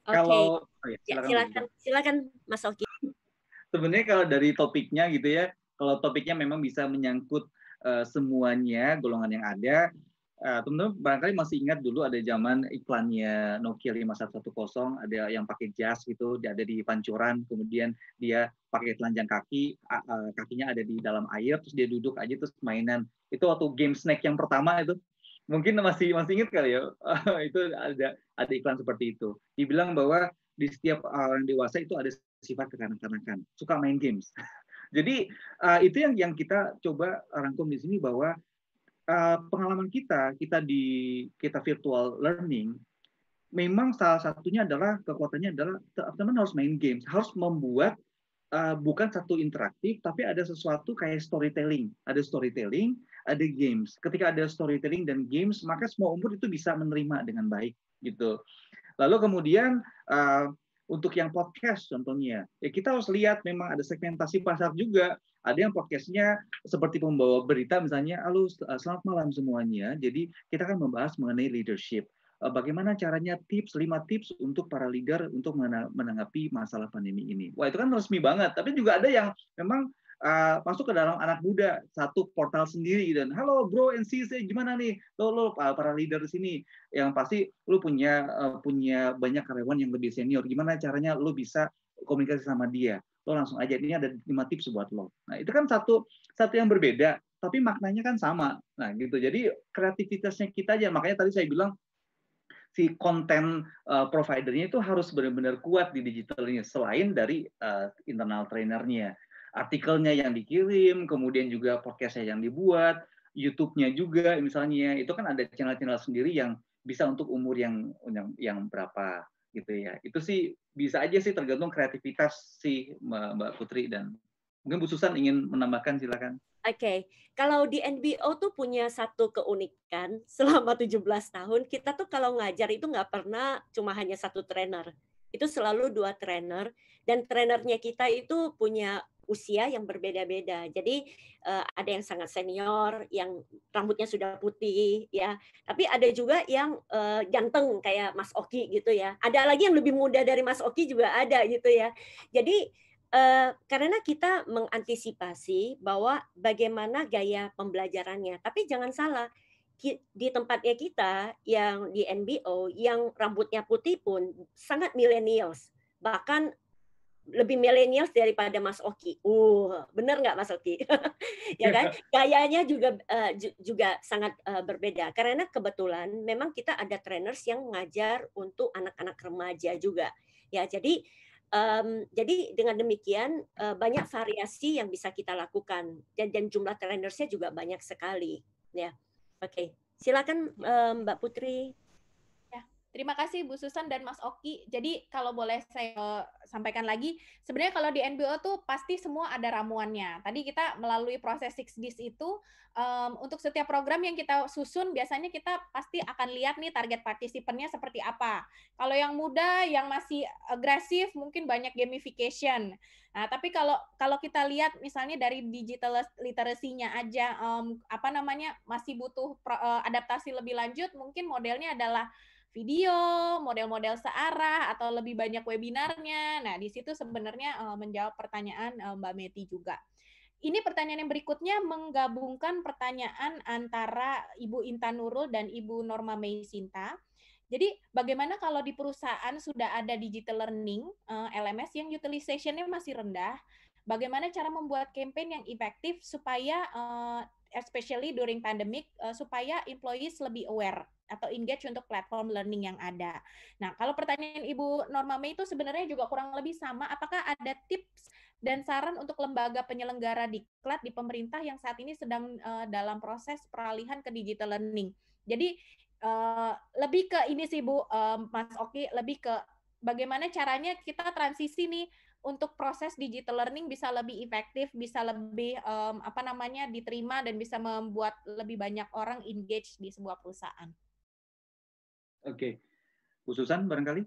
Okay. Kalau oh ya, silakan, ya, silakan, silakan Mas Oki. Sebenarnya kalau dari topiknya gitu ya, kalau topiknya memang bisa menyangkut uh, semuanya golongan yang ada. teman eh, teman-teman barangkali masih ingat dulu ada zaman iklannya Nokia 5110 ada yang pakai jas gitu dia ada di pancuran kemudian dia pakai telanjang kaki uh, kakinya ada di dalam air terus dia duduk aja terus mainan itu waktu game snack yang pertama itu mungkin masih masih ingat kali ya itu ada ada iklan seperti itu dibilang bahwa di setiap orang dewasa itu ada sifat kekanak-kanakan suka main games Jadi uh, itu yang yang kita coba rangkum di sini bahwa uh, pengalaman kita kita di kita virtual learning memang salah satunya adalah kekuatannya adalah teman-teman harus main games, harus membuat uh, bukan satu interaktif tapi ada sesuatu kayak storytelling, ada storytelling, ada games. Ketika ada storytelling dan games, maka semua umur itu bisa menerima dengan baik gitu. Lalu kemudian uh, untuk yang podcast contohnya, ya kita harus lihat memang ada segmentasi pasar juga. Ada yang podcastnya seperti pembawa berita misalnya, halo eh, selamat malam semuanya. Jadi kita akan membahas mengenai leadership. Eh, bagaimana caranya tips, lima tips untuk para leader untuk menanggapi masalah pandemi ini. Wah itu kan resmi banget. Tapi juga ada yang memang uh, masuk ke dalam anak muda satu portal sendiri dan halo bro and sis eh, gimana nih lo lo eh, para leader di sini yang pasti lo punya uh, punya banyak karyawan yang lebih senior gimana caranya lo bisa komunikasi sama dia lo langsung aja ini ada lima tips buat lo nah itu kan satu satu yang berbeda tapi maknanya kan sama nah gitu jadi kreativitasnya kita aja makanya tadi saya bilang si konten uh, providernya itu harus benar-benar kuat di digitalnya selain dari uh, internal trainernya artikelnya yang dikirim, kemudian juga podcastnya yang dibuat, YouTube-nya juga misalnya ya. itu kan ada channel-channel sendiri yang bisa untuk umur yang yang, yang berapa gitu ya. Itu sih bisa aja sih tergantung kreativitas si Mbak Putri dan mungkin Bu Susan ingin menambahkan silakan. Oke, okay. kalau di NBO tuh punya satu keunikan selama 17 tahun kita tuh kalau ngajar itu nggak pernah cuma hanya satu trainer, itu selalu dua trainer dan trainernya kita itu punya usia yang berbeda-beda. Jadi uh, ada yang sangat senior, yang rambutnya sudah putih, ya. Tapi ada juga yang uh, ganteng kayak Mas Oki gitu ya. Ada lagi yang lebih muda dari Mas Oki juga ada gitu ya. Jadi uh, karena kita mengantisipasi bahwa bagaimana gaya pembelajarannya. Tapi jangan salah, di tempatnya kita yang di NBO yang rambutnya putih pun sangat millennials bahkan lebih milenial daripada Mas Oki. Uh, bener nggak Mas Oki? ya kan? Gayanya juga eh, juga sangat eh, berbeda. Karena kebetulan memang kita ada trainers yang ngajar untuk anak-anak remaja juga. Ya, jadi um, jadi dengan demikian eh, banyak variasi yang bisa kita lakukan dan dan jumlah trainersnya juga banyak sekali. Ya, oke. Okay. Silakan Mbak Putri. Terima kasih Bu Susan dan Mas Oki. Jadi kalau boleh saya eh, sampaikan lagi, sebenarnya kalau di NBO tuh pasti semua ada ramuannya. Tadi kita melalui proses six days itu um, untuk setiap program yang kita susun biasanya kita pasti akan lihat nih target partisipannya seperti apa. Kalau yang muda, yang masih agresif mungkin banyak gamification. Nah, tapi kalau kalau kita lihat misalnya dari digital literasinya aja um, apa namanya masih butuh pro, uh, adaptasi lebih lanjut, mungkin modelnya adalah video, model-model searah, atau lebih banyak webinarnya. Nah, di situ sebenarnya eh, menjawab pertanyaan eh, Mbak Meti juga. Ini pertanyaan yang berikutnya menggabungkan pertanyaan antara Ibu Intan Nurul dan Ibu Norma Mei Sinta. Jadi bagaimana kalau di perusahaan sudah ada digital learning, eh, LMS yang utilization-nya masih rendah, bagaimana cara membuat campaign yang efektif supaya especially during pandemic eh, supaya employees lebih aware atau engage untuk platform learning yang ada. Nah, kalau pertanyaan Ibu Norma Mei itu sebenarnya juga kurang lebih sama, apakah ada tips dan saran untuk lembaga penyelenggara diklat di pemerintah yang saat ini sedang uh, dalam proses peralihan ke digital learning? Jadi, uh, lebih ke ini sih Bu, uh, Mas Oki, lebih ke bagaimana caranya kita transisi nih untuk proses digital learning bisa lebih efektif, bisa lebih um, apa namanya diterima dan bisa membuat lebih banyak orang engage di sebuah perusahaan. Oke, okay. khususan barangkali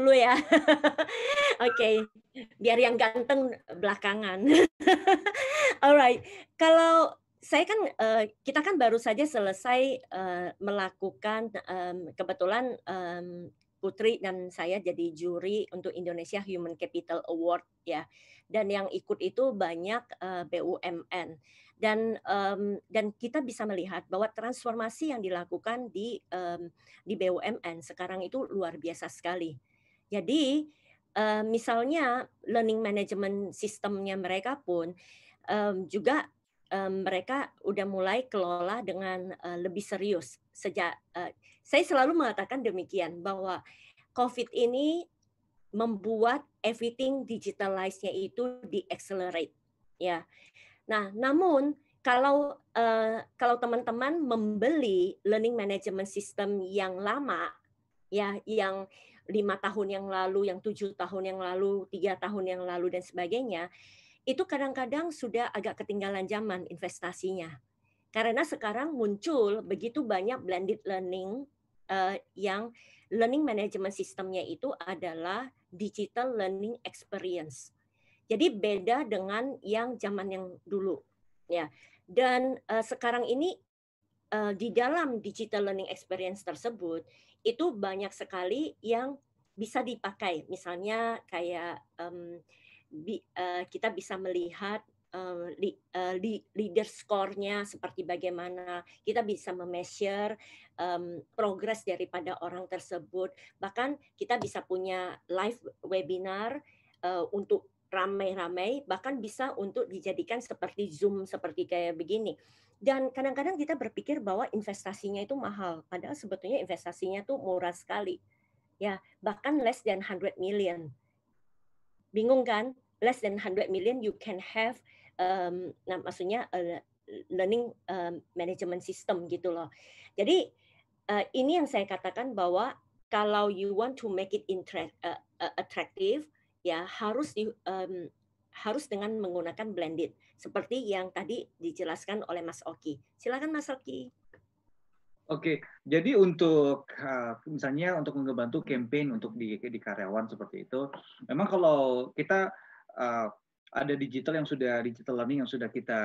dulu ya. Oke, okay. biar yang ganteng belakangan. Alright, kalau saya kan eh, kita kan baru saja selesai eh, melakukan kebetulan Putri dan saya jadi juri untuk Indonesia Human Capital Award ya. Dan yang ikut itu banyak uh, eh, BUMN dan um, dan kita bisa melihat bahwa transformasi yang dilakukan di um, di BUMN sekarang itu luar biasa sekali. Jadi uh, misalnya learning management sistemnya mereka pun um, juga um, mereka udah mulai kelola dengan uh, lebih serius sejak uh, eh, saya selalu mengatakan demikian bahwa COVID ini membuat everything digitalize-nya itu di accelerate ya. Nah, namun kalau uh, kalau teman-teman membeli learning management system yang lama ya yang lima tahun yang lalu, yang tujuh tahun yang lalu, tiga tahun yang lalu dan sebagainya, itu kadang-kadang sudah agak ketinggalan zaman investasinya. Karena sekarang muncul begitu banyak blended learning uh, yang learning management sistemnya itu adalah digital learning experience. Jadi beda dengan yang zaman yang dulu, ya. Dan uh, sekarang ini uh, di dalam digital learning experience tersebut itu banyak sekali yang bisa dipakai. Misalnya kayak um, bi, uh, kita bisa melihat uh, li, uh, leader score seperti bagaimana kita bisa memeasure um, progres daripada orang tersebut bahkan kita bisa punya live webinar uh, untuk ramai-ramai bahkan bisa untuk dijadikan seperti zoom seperti kayak begini dan kadang-kadang kita berpikir bahwa investasinya itu mahal padahal sebetulnya investasinya tuh murah sekali ya bahkan less than 100 million bingung kan less than 100 million you can have um, nah maksudnya uh, learning um, management system gitu loh. Jadi uh, ini yang saya katakan bahwa kalau you want to make it uh, attractive ya harus di, um, harus dengan menggunakan blended seperti yang tadi dijelaskan oleh Mas Oki. Silakan Mas Oki. Oke, jadi untuk uh, misalnya untuk membantu campaign untuk di, di karyawan seperti itu, memang kalau kita uh, ada digital yang sudah digital learning yang sudah kita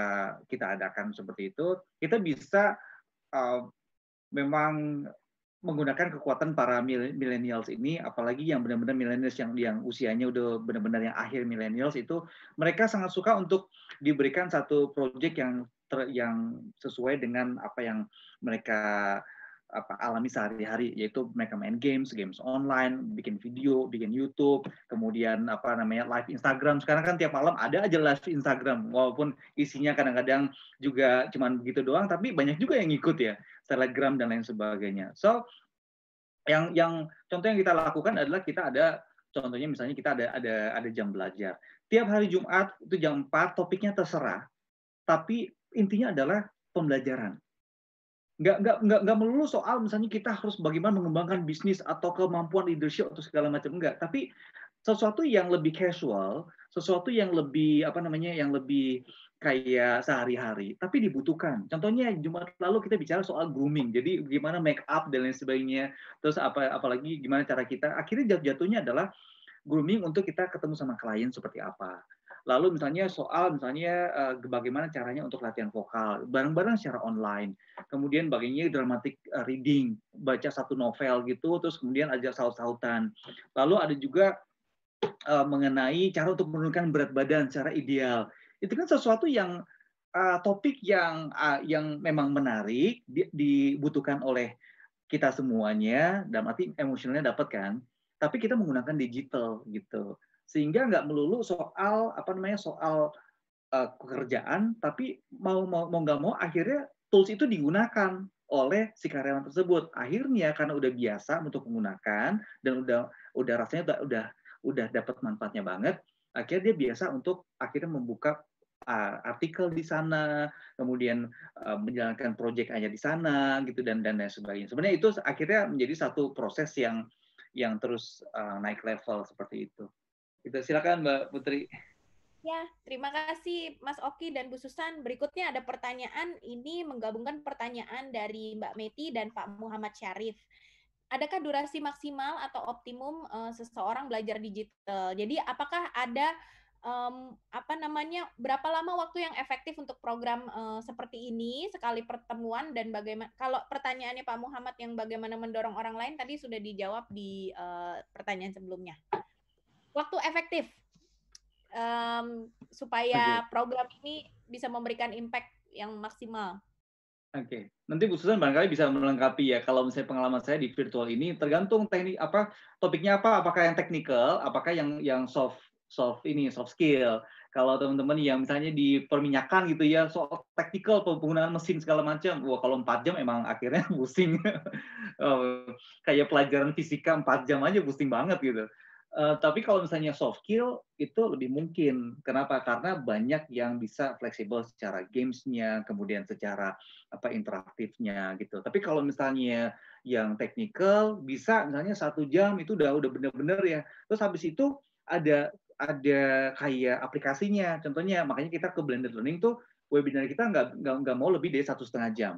kita adakan seperti itu, kita bisa uh, memang menggunakan kekuatan para millennials ini, apalagi yang benar-benar millennials yang yang usianya udah benar-benar yang akhir millennials itu, mereka sangat suka untuk diberikan satu project yang ter, yang sesuai dengan apa yang mereka apa alami sehari-hari yaitu mereka main games, games online, bikin video, bikin YouTube, kemudian apa namanya live Instagram. Sekarang kan tiap malam ada aja live Instagram walaupun isinya kadang-kadang juga cuman begitu doang tapi banyak juga yang ngikut ya, Telegram dan lain sebagainya. So yang yang contoh yang kita lakukan adalah kita ada contohnya misalnya kita ada ada ada jam belajar. Tiap hari Jumat itu jam 4 topiknya terserah tapi intinya adalah pembelajaran nggak nggak nggak nggak melulu soal misalnya kita harus bagaimana mengembangkan bisnis atau kemampuan leadership atau segala macam enggak tapi sesuatu yang lebih casual sesuatu yang lebih apa namanya yang lebih kayak sehari-hari tapi dibutuhkan contohnya jumat lalu kita bicara soal grooming jadi gimana make up dan lain sebagainya terus apa apalagi gimana cara kita akhirnya jatuh jatuhnya adalah grooming untuk kita ketemu sama klien seperti apa Lalu misalnya soal misalnya uh, bagaimana caranya untuk latihan vokal, bareng-bareng secara online. Kemudian bagiannya dramatic eh, reading, baca satu novel gitu, terus kemudian ajak saut-sautan. Lalu ada juga uh, mengenai cara untuk menurunkan berat badan secara ideal. Itu kan sesuatu yang uh, topik yang uh, yang memang menarik di, dibutuhkan oleh kita semuanya, dan arti emosionalnya dapat kan. Tapi kita menggunakan digital gitu sehingga nggak melulu soal apa namanya soal uh, pekerjaan tapi mau mau mau nggak mau akhirnya tools itu digunakan oleh si karyawan tersebut akhirnya karena udah biasa untuk menggunakan dan udah udah rasanya udah udah udah dapat manfaatnya banget akhirnya dia biasa untuk akhirnya membuka ah, artikel di sana, kemudian eh, menjalankan proyek hanya di sana gitu dan dan dan sebagainya. Sebenarnya itu akhirnya menjadi satu proses yang yang terus eh, naik level seperti itu. Itu silakan Mbak Putri. Ya, terima kasih Mas Oki dan Bu Susan. Berikutnya ada pertanyaan ini menggabungkan pertanyaan dari Mbak Meti dan Pak Muhammad Syarif. Adakah durasi maksimal atau optimum uh, seseorang belajar digital? Jadi apakah ada um, apa namanya berapa lama waktu yang efektif untuk program uh, seperti ini sekali pertemuan dan bagaimana kalau pertanyaannya Pak Muhammad yang bagaimana mendorong orang lain tadi sudah dijawab di uh, pertanyaan sebelumnya waktu efektif um, supaya okay. program ini bisa memberikan impact yang maksimal. Oke, okay. nanti Bu Susan barangkali bisa melengkapi ya kalau misalnya pengalaman saya di virtual ini tergantung teknik apa topiknya apa apakah yang technical apakah yang yang soft soft ini soft skill. Kalau teman-teman yang misalnya di perminyakan gitu ya soal technical penggunaan mesin segala macam, wah kalau empat jam emang akhirnya pusing. Oh, kayak pelajaran fisika empat jam aja pusing banget gitu. Eh, tapi kalau misalnya soft skill itu lebih mungkin. Kenapa? Karena banyak yang bisa fleksibel secara gamesnya, kemudian secara apa interaktifnya gitu. Tapi kalau misalnya yang technical bisa misalnya satu jam itu udah udah bener-bener ya. Terus habis itu ada ada kayak aplikasinya. Contohnya makanya kita ke blended learning tuh webinar kita nggak nggak mau lebih dari satu setengah jam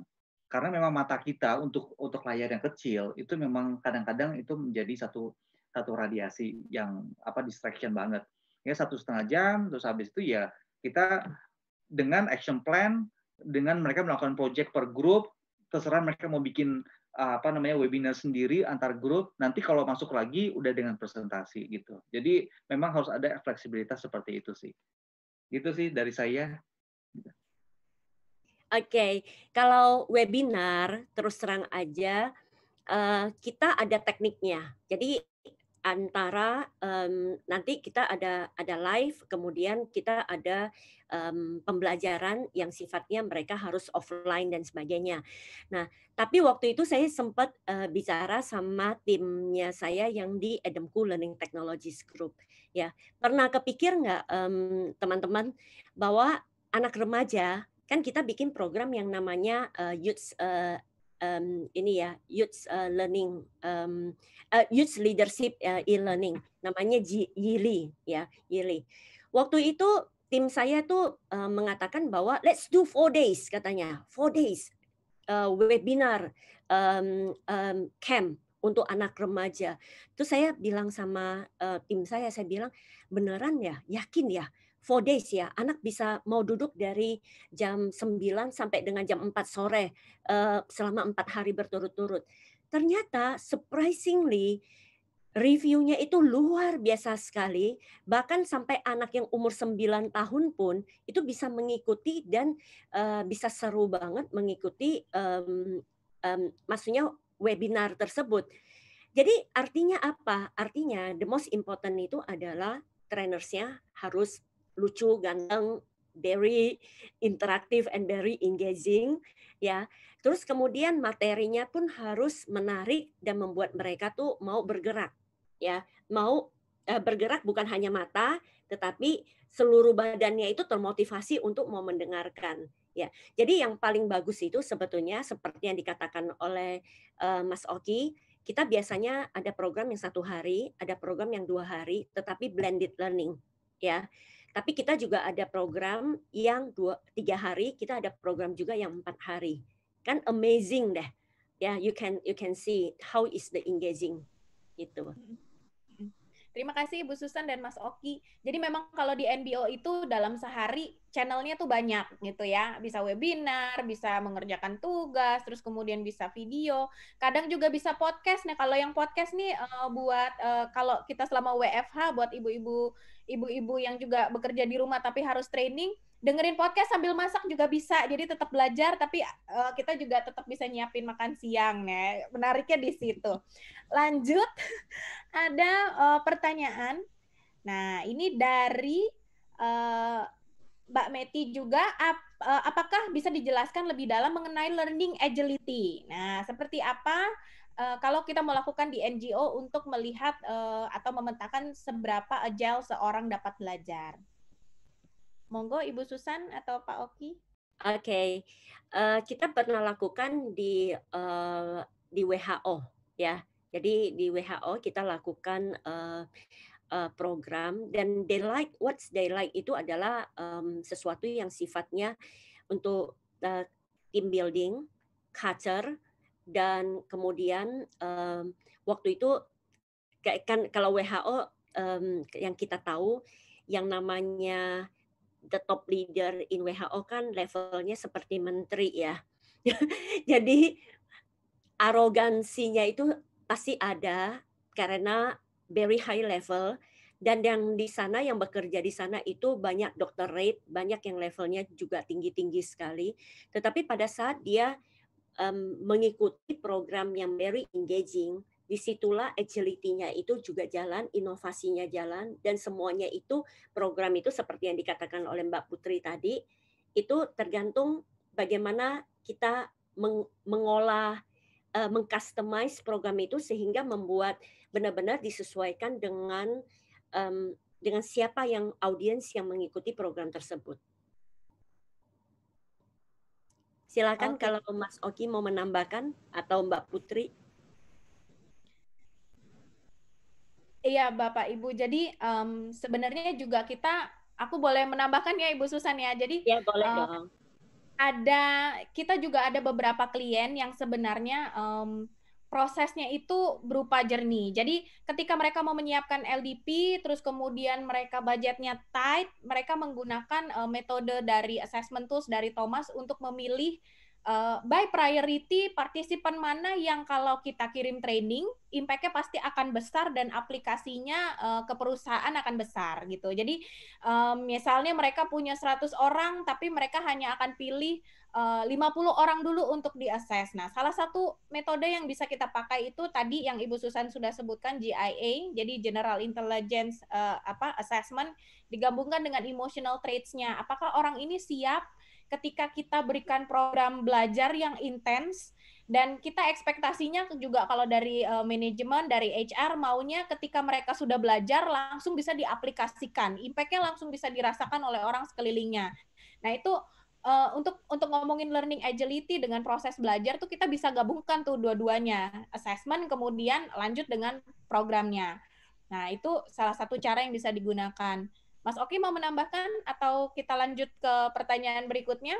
karena memang mata kita untuk untuk layar yang kecil itu memang kadang-kadang itu menjadi satu satu radiasi yang apa distraction banget ya satu setengah jam terus habis itu ya kita dengan action plan dengan mereka melakukan project per grup terserah mereka mau bikin ah, apa namanya webinar sendiri antar grup nanti kalau masuk lagi udah dengan presentasi gitu jadi memang harus ada fleksibilitas seperti itu sih gitu sih dari saya Oke, okay. kalau webinar terus terang aja eh, kita ada tekniknya. Jadi antara um, nanti kita ada ada live kemudian kita ada um, pembelajaran yang sifatnya mereka harus offline dan sebagainya. Nah, tapi waktu itu saya sempat uh, bicara sama timnya saya yang di Edemku Learning Technologies Group. Ya, pernah kepikir nggak um, teman-teman bahwa anak remaja kan kita bikin program yang namanya uh, eh, Youth uh, eh, um, ini ya youth uh, learning um, uh, youth leadership uh, e-learning namanya Yili ya Yili. Waktu itu tim saya tuh uh, mengatakan bahwa let's do four days katanya four days uh, webinar um, um, camp untuk anak remaja. Terus saya bilang sama uh, tim saya saya bilang beneran ya yakin ya four days ya anak bisa mau duduk dari jam 9 sampai dengan jam 4 sore uh, selama empat hari berturut-turut ternyata surprisingly reviewnya itu luar biasa sekali bahkan sampai anak yang umur 9 tahun pun itu bisa mengikuti dan uh, bisa seru banget mengikuti um, um, maksudnya webinar tersebut jadi artinya apa artinya the most important itu adalah trainersnya harus lucu, ganteng, very interaktif and very engaging ya. Terus kemudian materinya pun harus menarik dan membuat mereka tuh mau bergerak ya, mau eh, bergerak bukan hanya mata tetapi seluruh badannya itu termotivasi untuk mau mendengarkan ya. Jadi yang paling bagus itu sebetulnya seperti yang dikatakan oleh uh, Mas Oki kita biasanya ada program yang satu hari, ada program yang dua hari, tetapi blended learning, ya. Tapi kita juga ada program yang dua tiga hari, kita ada program juga yang empat hari. Kan amazing deh. Ya, yeah, you can you can see how is the engaging gitu. Terima kasih Bu Susan dan Mas Oki. Jadi memang kalau di NBO itu dalam sehari channelnya tuh banyak gitu ya. Bisa webinar, bisa mengerjakan tugas, terus kemudian bisa video. Kadang juga bisa podcast. Nah kalau yang podcast nih eh, buat eh, kalau kita selama WFH buat ibu-ibu ibu-ibu yang juga bekerja di rumah tapi harus training, dengerin podcast sambil masak juga bisa. Jadi tetap belajar tapi uh, kita juga tetap bisa nyiapin makan siang ya. Menariknya di situ. Lanjut ada uh, pertanyaan. Nah, ini dari uh, Mbak Meti juga ap, uh, apakah bisa dijelaskan lebih dalam mengenai learning agility? Nah, seperti apa Eh, kalau kita melakukan di NGO untuk melihat uh, atau memetakan seberapa agile seorang dapat belajar. Monggo Ibu Susan atau Pak Oki. Oke, okay. uh, eh, kita pernah lakukan di uh, di WHO ya. Jadi di WHO kita lakukan uh, uh, program dan daylight what's like itu adalah um, sesuatu yang sifatnya untuk uh, team building, culture, dan kemudian um, waktu itu kan kalau WHO um, yang kita tahu yang namanya the top leader in WHO kan levelnya seperti menteri ya. Jadi arogansinya itu pasti ada karena very high level dan yang di sana yang bekerja di sana itu banyak dokter rate banyak yang levelnya juga tinggi-tinggi sekali. Tetapi pada saat dia um, mengikuti program yang very engaging, disitulah agility-nya itu juga jalan, inovasinya jalan, dan semuanya itu program itu seperti yang dikatakan oleh Mbak Putri tadi, itu tergantung bagaimana kita meng mengolah, uh, mengcustomize program itu sehingga membuat benar-benar disesuaikan dengan um, dengan siapa yang audiens yang mengikuti program tersebut. Silakan okay. kalau Mas Oki mau menambahkan atau Mbak Putri. Iya Bapak Ibu. Jadi um, sebenarnya juga kita, aku boleh menambahkan ya Ibu Susan ya. Jadi ya, boleh um, dong. ada kita juga ada beberapa klien yang sebenarnya um, prosesnya itu berupa jernih. Jadi ketika mereka mau menyiapkan LDP, terus kemudian mereka budgetnya tight, mereka menggunakan uh, metode dari assessment tools dari Thomas untuk memilih uh, by priority partisipan mana yang kalau kita kirim training, impact-nya pasti akan besar dan aplikasinya uh, ke perusahaan akan besar gitu. Jadi um, misalnya mereka punya 100 orang, tapi mereka hanya akan pilih 50 eh, orang dulu untuk diakses. Nah, salah satu metode yang bisa kita pakai itu tadi yang Ibu Susan sudah sebutkan GIA, jadi General Intelligence uh, apa Assessment digabungkan dengan emotional traits-nya. Apakah orang ini siap ketika kita berikan program belajar yang intens dan kita ekspektasinya juga kalau dari uh, manajemen dari HR maunya ketika mereka sudah belajar langsung bisa diaplikasikan, impact-nya langsung bisa dirasakan oleh orang sekelilingnya. Nah, itu uh, untuk untuk ngomongin learning agility dengan proses belajar tuh kita bisa gabungkan tuh dua-duanya assessment kemudian lanjut dengan programnya nah itu salah satu cara yang bisa digunakan Mas Oki mau menambahkan atau kita lanjut ke pertanyaan berikutnya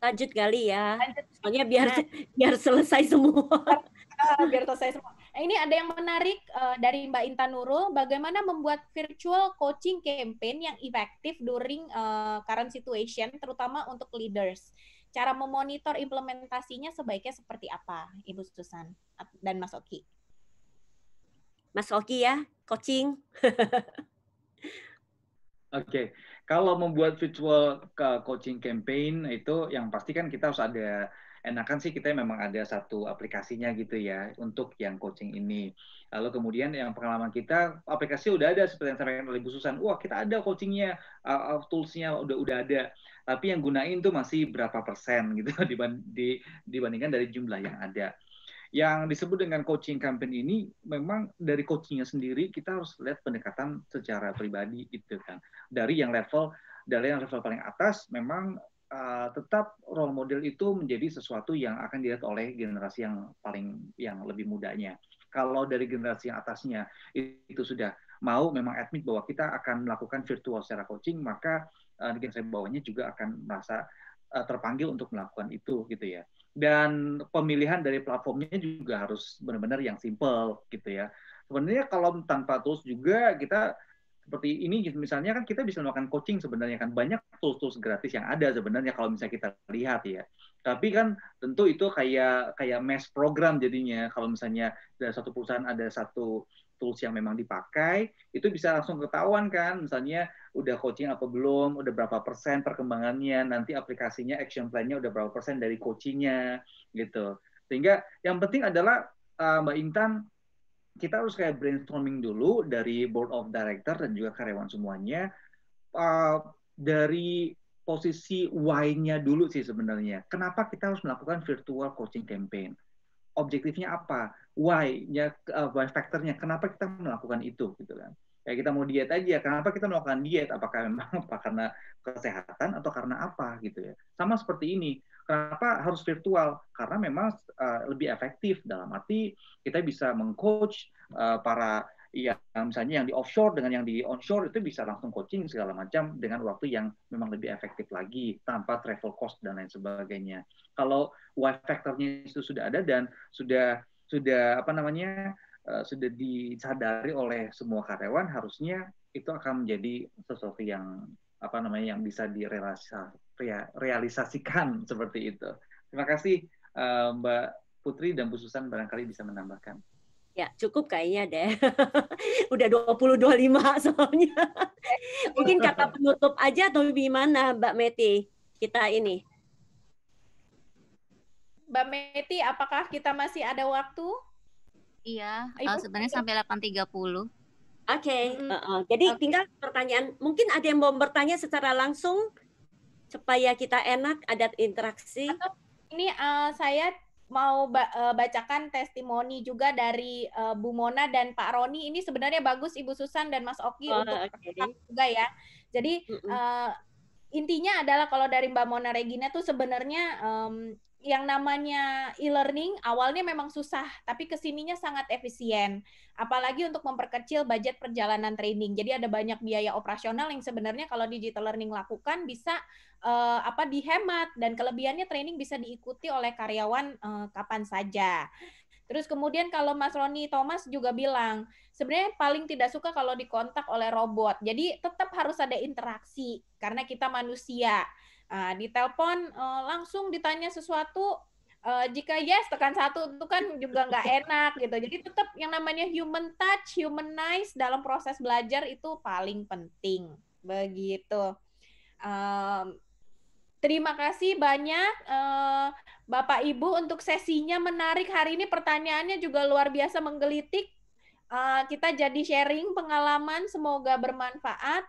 lanjut kali ya lanjut. soalnya biar nah. biar selesai semua biar selesai semua. Eh, ini ada yang menarik uh, dari Mbak Intan Nurul, bagaimana membuat virtual coaching campaign yang efektif during uh, current situation, terutama untuk leaders. Cara memonitor implementasinya sebaiknya seperti apa, Ibu Susan dan Mas Oki? Mas Oki ya, coaching. Oke, okay. kalau membuat virtual coaching campaign itu yang pasti kan kita harus ada enakan sih kita memang ada satu aplikasinya gitu ya untuk yang coaching ini. Lalu kemudian yang pengalaman kita aplikasi udah ada seperti yang sampaikan oleh Bu Susan. Wah kita ada coachingnya, uh, uh toolsnya udah udah ada. Tapi yang gunain tuh masih berapa persen gitu dibandingkan dari jumlah yang ada. Yang disebut dengan coaching campaign ini memang dari coachingnya sendiri kita harus lihat pendekatan secara pribadi gitu kan. Dari yang level dari yang level paling atas memang Eh, tetap role model itu menjadi sesuatu yang akan dilihat oleh generasi yang paling yang lebih mudanya. Kalau dari generasi yang atasnya itu sudah mau memang admit bahwa kita akan melakukan virtual secara coaching, maka uh, generasi bawahnya juga akan merasa uh, terpanggil untuk melakukan itu gitu ya. Dan pemilihan dari platformnya juga harus benar-benar yang simple gitu ya. Sebenarnya kalau tanpa tools juga kita seperti ini misalnya kan kita bisa melakukan coaching sebenarnya kan banyak tools-tools gratis yang ada sebenarnya kalau misalnya kita lihat ya tapi kan tentu itu kayak kayak mass program jadinya kalau misalnya ada satu perusahaan ada satu tools yang memang dipakai itu bisa langsung ketahuan kan misalnya udah coaching apa belum udah berapa persen perkembangannya nanti aplikasinya action plan-nya udah berapa persen dari coachingnya gitu sehingga yang penting adalah uh, Mbak Intan kita harus kayak brainstorming dulu dari board of director dan juga karyawan semuanya uh, dari posisi why-nya dulu sih sebenarnya. Kenapa kita harus melakukan virtual coaching campaign? Objektifnya apa? Why-nya, uh, why factornya? Kenapa kita melakukan itu gitu kan? Kayak kita mau diet aja, kenapa kita melakukan diet? Apakah memang apa karena kesehatan atau karena apa gitu ya? Sama seperti ini, Kenapa harus virtual? Karena memang uh, lebih efektif dalam arti kita bisa mengcoach uh, para ya misalnya yang di offshore dengan yang di onshore itu bisa langsung coaching segala macam dengan waktu yang memang lebih efektif lagi tanpa travel cost dan lain sebagainya. Kalau factor factornya itu sudah ada dan sudah sudah apa namanya uh, sudah disadari oleh semua karyawan harusnya itu akan menjadi sesuatu yang apa namanya yang bisa direalisasikan seperti itu. Terima kasih eh, Mbak Putri dan Bu Susan barangkali bisa menambahkan. Ya, cukup kayaknya deh. Udah 20 25 soalnya. Mungkin kata penutup aja atau gimana Mbak Meti? Kita ini. Mbak Meti, apakah kita masih ada waktu? Iya, uh, sebenarnya sampai 8.30. Oke. Okay. uh -uh. Jadi okay. tinggal pertanyaan. Mungkin ada yang mau bertanya secara langsung supaya kita enak ada interaksi. Atau ini uh, saya mau ba eh, bacakan testimoni juga dari uh, Bu Mona dan Pak Roni. Ini sebenarnya bagus Ibu Susan dan Mas Oki oh, untuk okay. juga ya. Jadi mm -hmm. uh, intinya adalah kalau dari Mbak Mona Regina tuh sebenarnya um, yang namanya e-learning awalnya memang susah, tapi kesininya sangat efisien. Apalagi untuk memperkecil budget perjalanan training. Jadi ada banyak biaya operasional yang sebenarnya kalau digital learning lakukan bisa uh, apa dihemat dan kelebihannya training bisa diikuti oleh karyawan uh, kapan saja. Terus kemudian kalau Mas Roni Thomas juga bilang, sebenarnya paling tidak suka kalau dikontak oleh robot. Jadi tetap harus ada interaksi karena kita manusia. Nah, ditelepon eh, langsung ditanya sesuatu uh, jika yes tekan satu itu kan juga nggak enak gitu. Jadi tetap yang namanya human touch, humanize dalam proses belajar itu paling penting. Begitu. Um, terima kasih banyak. Uh, Bapak Ibu untuk sesinya menarik hari ini pertanyaannya juga luar biasa menggelitik. Eh, kita jadi sharing pengalaman, semoga bermanfaat.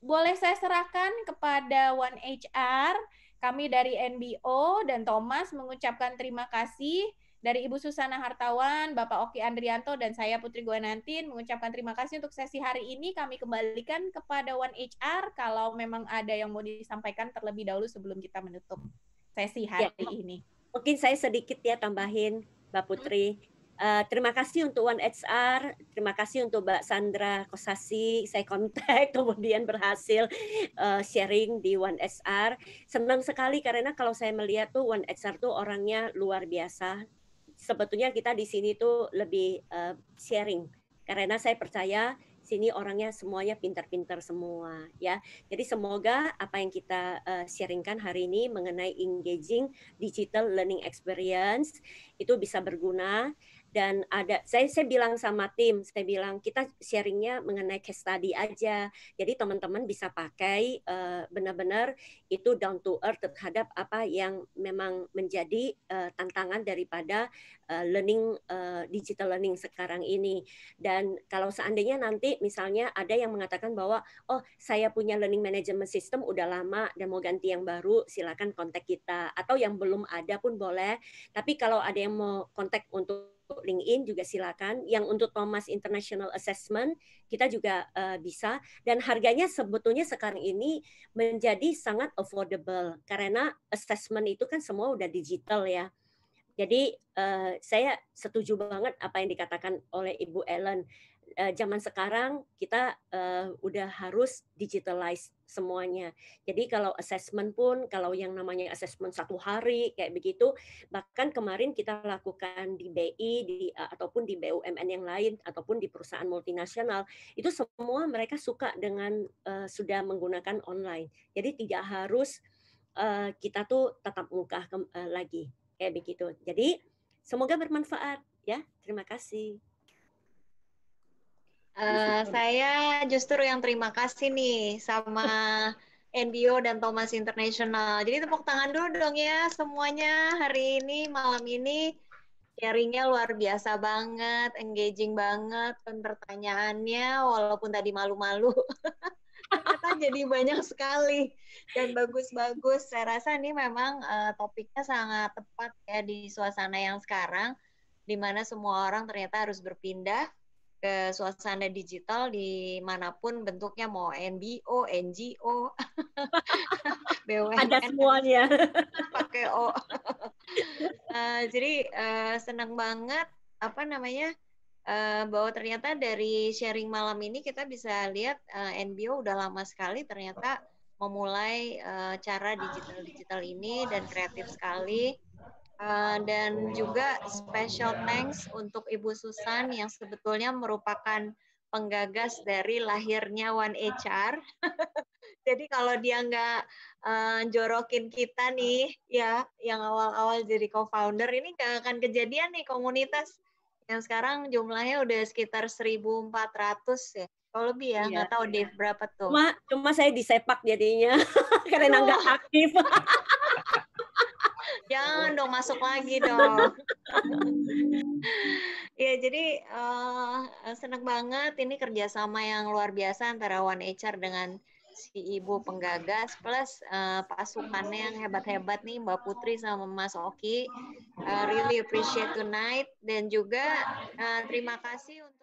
boleh saya serahkan kepada One HR. Kami dari NBO dan Thomas mengucapkan terima kasih dari Ibu Susana Hartawan, Bapak Oki Andrianto, dan saya Putri Guanantin mengucapkan terima kasih untuk sesi hari ini. Kami kembalikan kepada One HR kalau memang ada yang mau disampaikan terlebih dahulu sebelum kita menutup sesi hari ya. ini. Mungkin saya sedikit ya tambahin Mbak hmm. Putri. Uh, terima kasih untuk One HR, terima kasih untuk Mbak Sandra Kosasi, saya kontak kemudian berhasil uh, sharing di One HR. Senang sekali karena kalau saya melihat tuh One HR tuh orangnya luar biasa. Sebetulnya kita di sini tuh lebih uh, sharing karena saya percaya sini orangnya semuanya pintar-pintar semua ya. Jadi semoga apa yang kita uh, sharingkan hari ini mengenai engaging digital learning experience itu bisa berguna dan ada saya saya bilang sama tim saya bilang kita sharingnya mengenai case study aja jadi teman-teman bisa pakai benar eh, benar-benar itu down to earth terhadap apa yang memang menjadi uh, tantangan daripada uh, learning uh, digital learning sekarang ini dan kalau seandainya nanti misalnya ada yang mengatakan bahwa oh saya punya learning management system udah lama dan mau ganti yang baru silakan kontak kita atau yang belum ada pun boleh tapi kalau ada yang mau kontak untuk LinkedIn juga silakan. Yang untuk Thomas International Assessment kita juga uh, bisa dan harganya sebetulnya sekarang ini menjadi sangat affordable karena assessment itu kan semua udah digital ya. Jadi uh, saya setuju banget apa yang dikatakan oleh Ibu Ellen uh, zaman sekarang kita uh, udah harus digitalize semuanya. Jadi kalau assessment pun kalau yang namanya assessment satu hari kayak begitu, bahkan kemarin kita lakukan di BI di uh, ataupun di BUMN yang lain ataupun di perusahaan multinasional, itu semua mereka suka dengan uh, sudah menggunakan online. Jadi tidak harus uh, kita tuh tetap muka uh, lagi kayak begitu. Jadi semoga bermanfaat ya. Terima kasih. Eh, saya justru yang terima kasih nih sama NBO dan Thomas International. Jadi tepuk tangan dulu dong ya semuanya hari ini malam ini sharingnya luar biasa banget, engaging banget, pertanyaannya walaupun tadi malu-malu. Kita kan jadi banyak sekali dan bagus-bagus. Saya rasa ini memang uh, topiknya sangat tepat ya di suasana yang sekarang di mana semua orang ternyata harus berpindah ke suasana digital dimanapun bentuknya mau NBO, NGO, BUMN, ada semuanya. pakai O. uh, jadi uh, senang banget apa namanya uh, bahwa ternyata dari sharing malam ini kita bisa lihat uh, NBO udah lama sekali ternyata memulai uh, cara digital digital ini dan kreatif sekali Uh, dan juga special thanks untuk Ibu Susan yang sebetulnya merupakan penggagas dari lahirnya One HR. jadi kalau dia nggak uh, eh, jorokin kita nih, ya yang awal-awal jadi co-founder ini nggak akan kejadian nih komunitas yang sekarang jumlahnya udah sekitar 1.400 ya. Kalau lebih ya, iya. nggak iya. tahu deh berapa tuh. Cuma, cuma saya disepak jadinya karena nggak aktif. Jangan dong masuk lagi dong. ya jadi uh, senang banget ini kerjasama yang luar biasa antara One HR dengan si ibu penggagas plus uh, pasukannya yang hebat-hebat nih Mbak Putri sama Mas Oki. Uh, really appreciate tonight dan juga uh, terima kasih untuk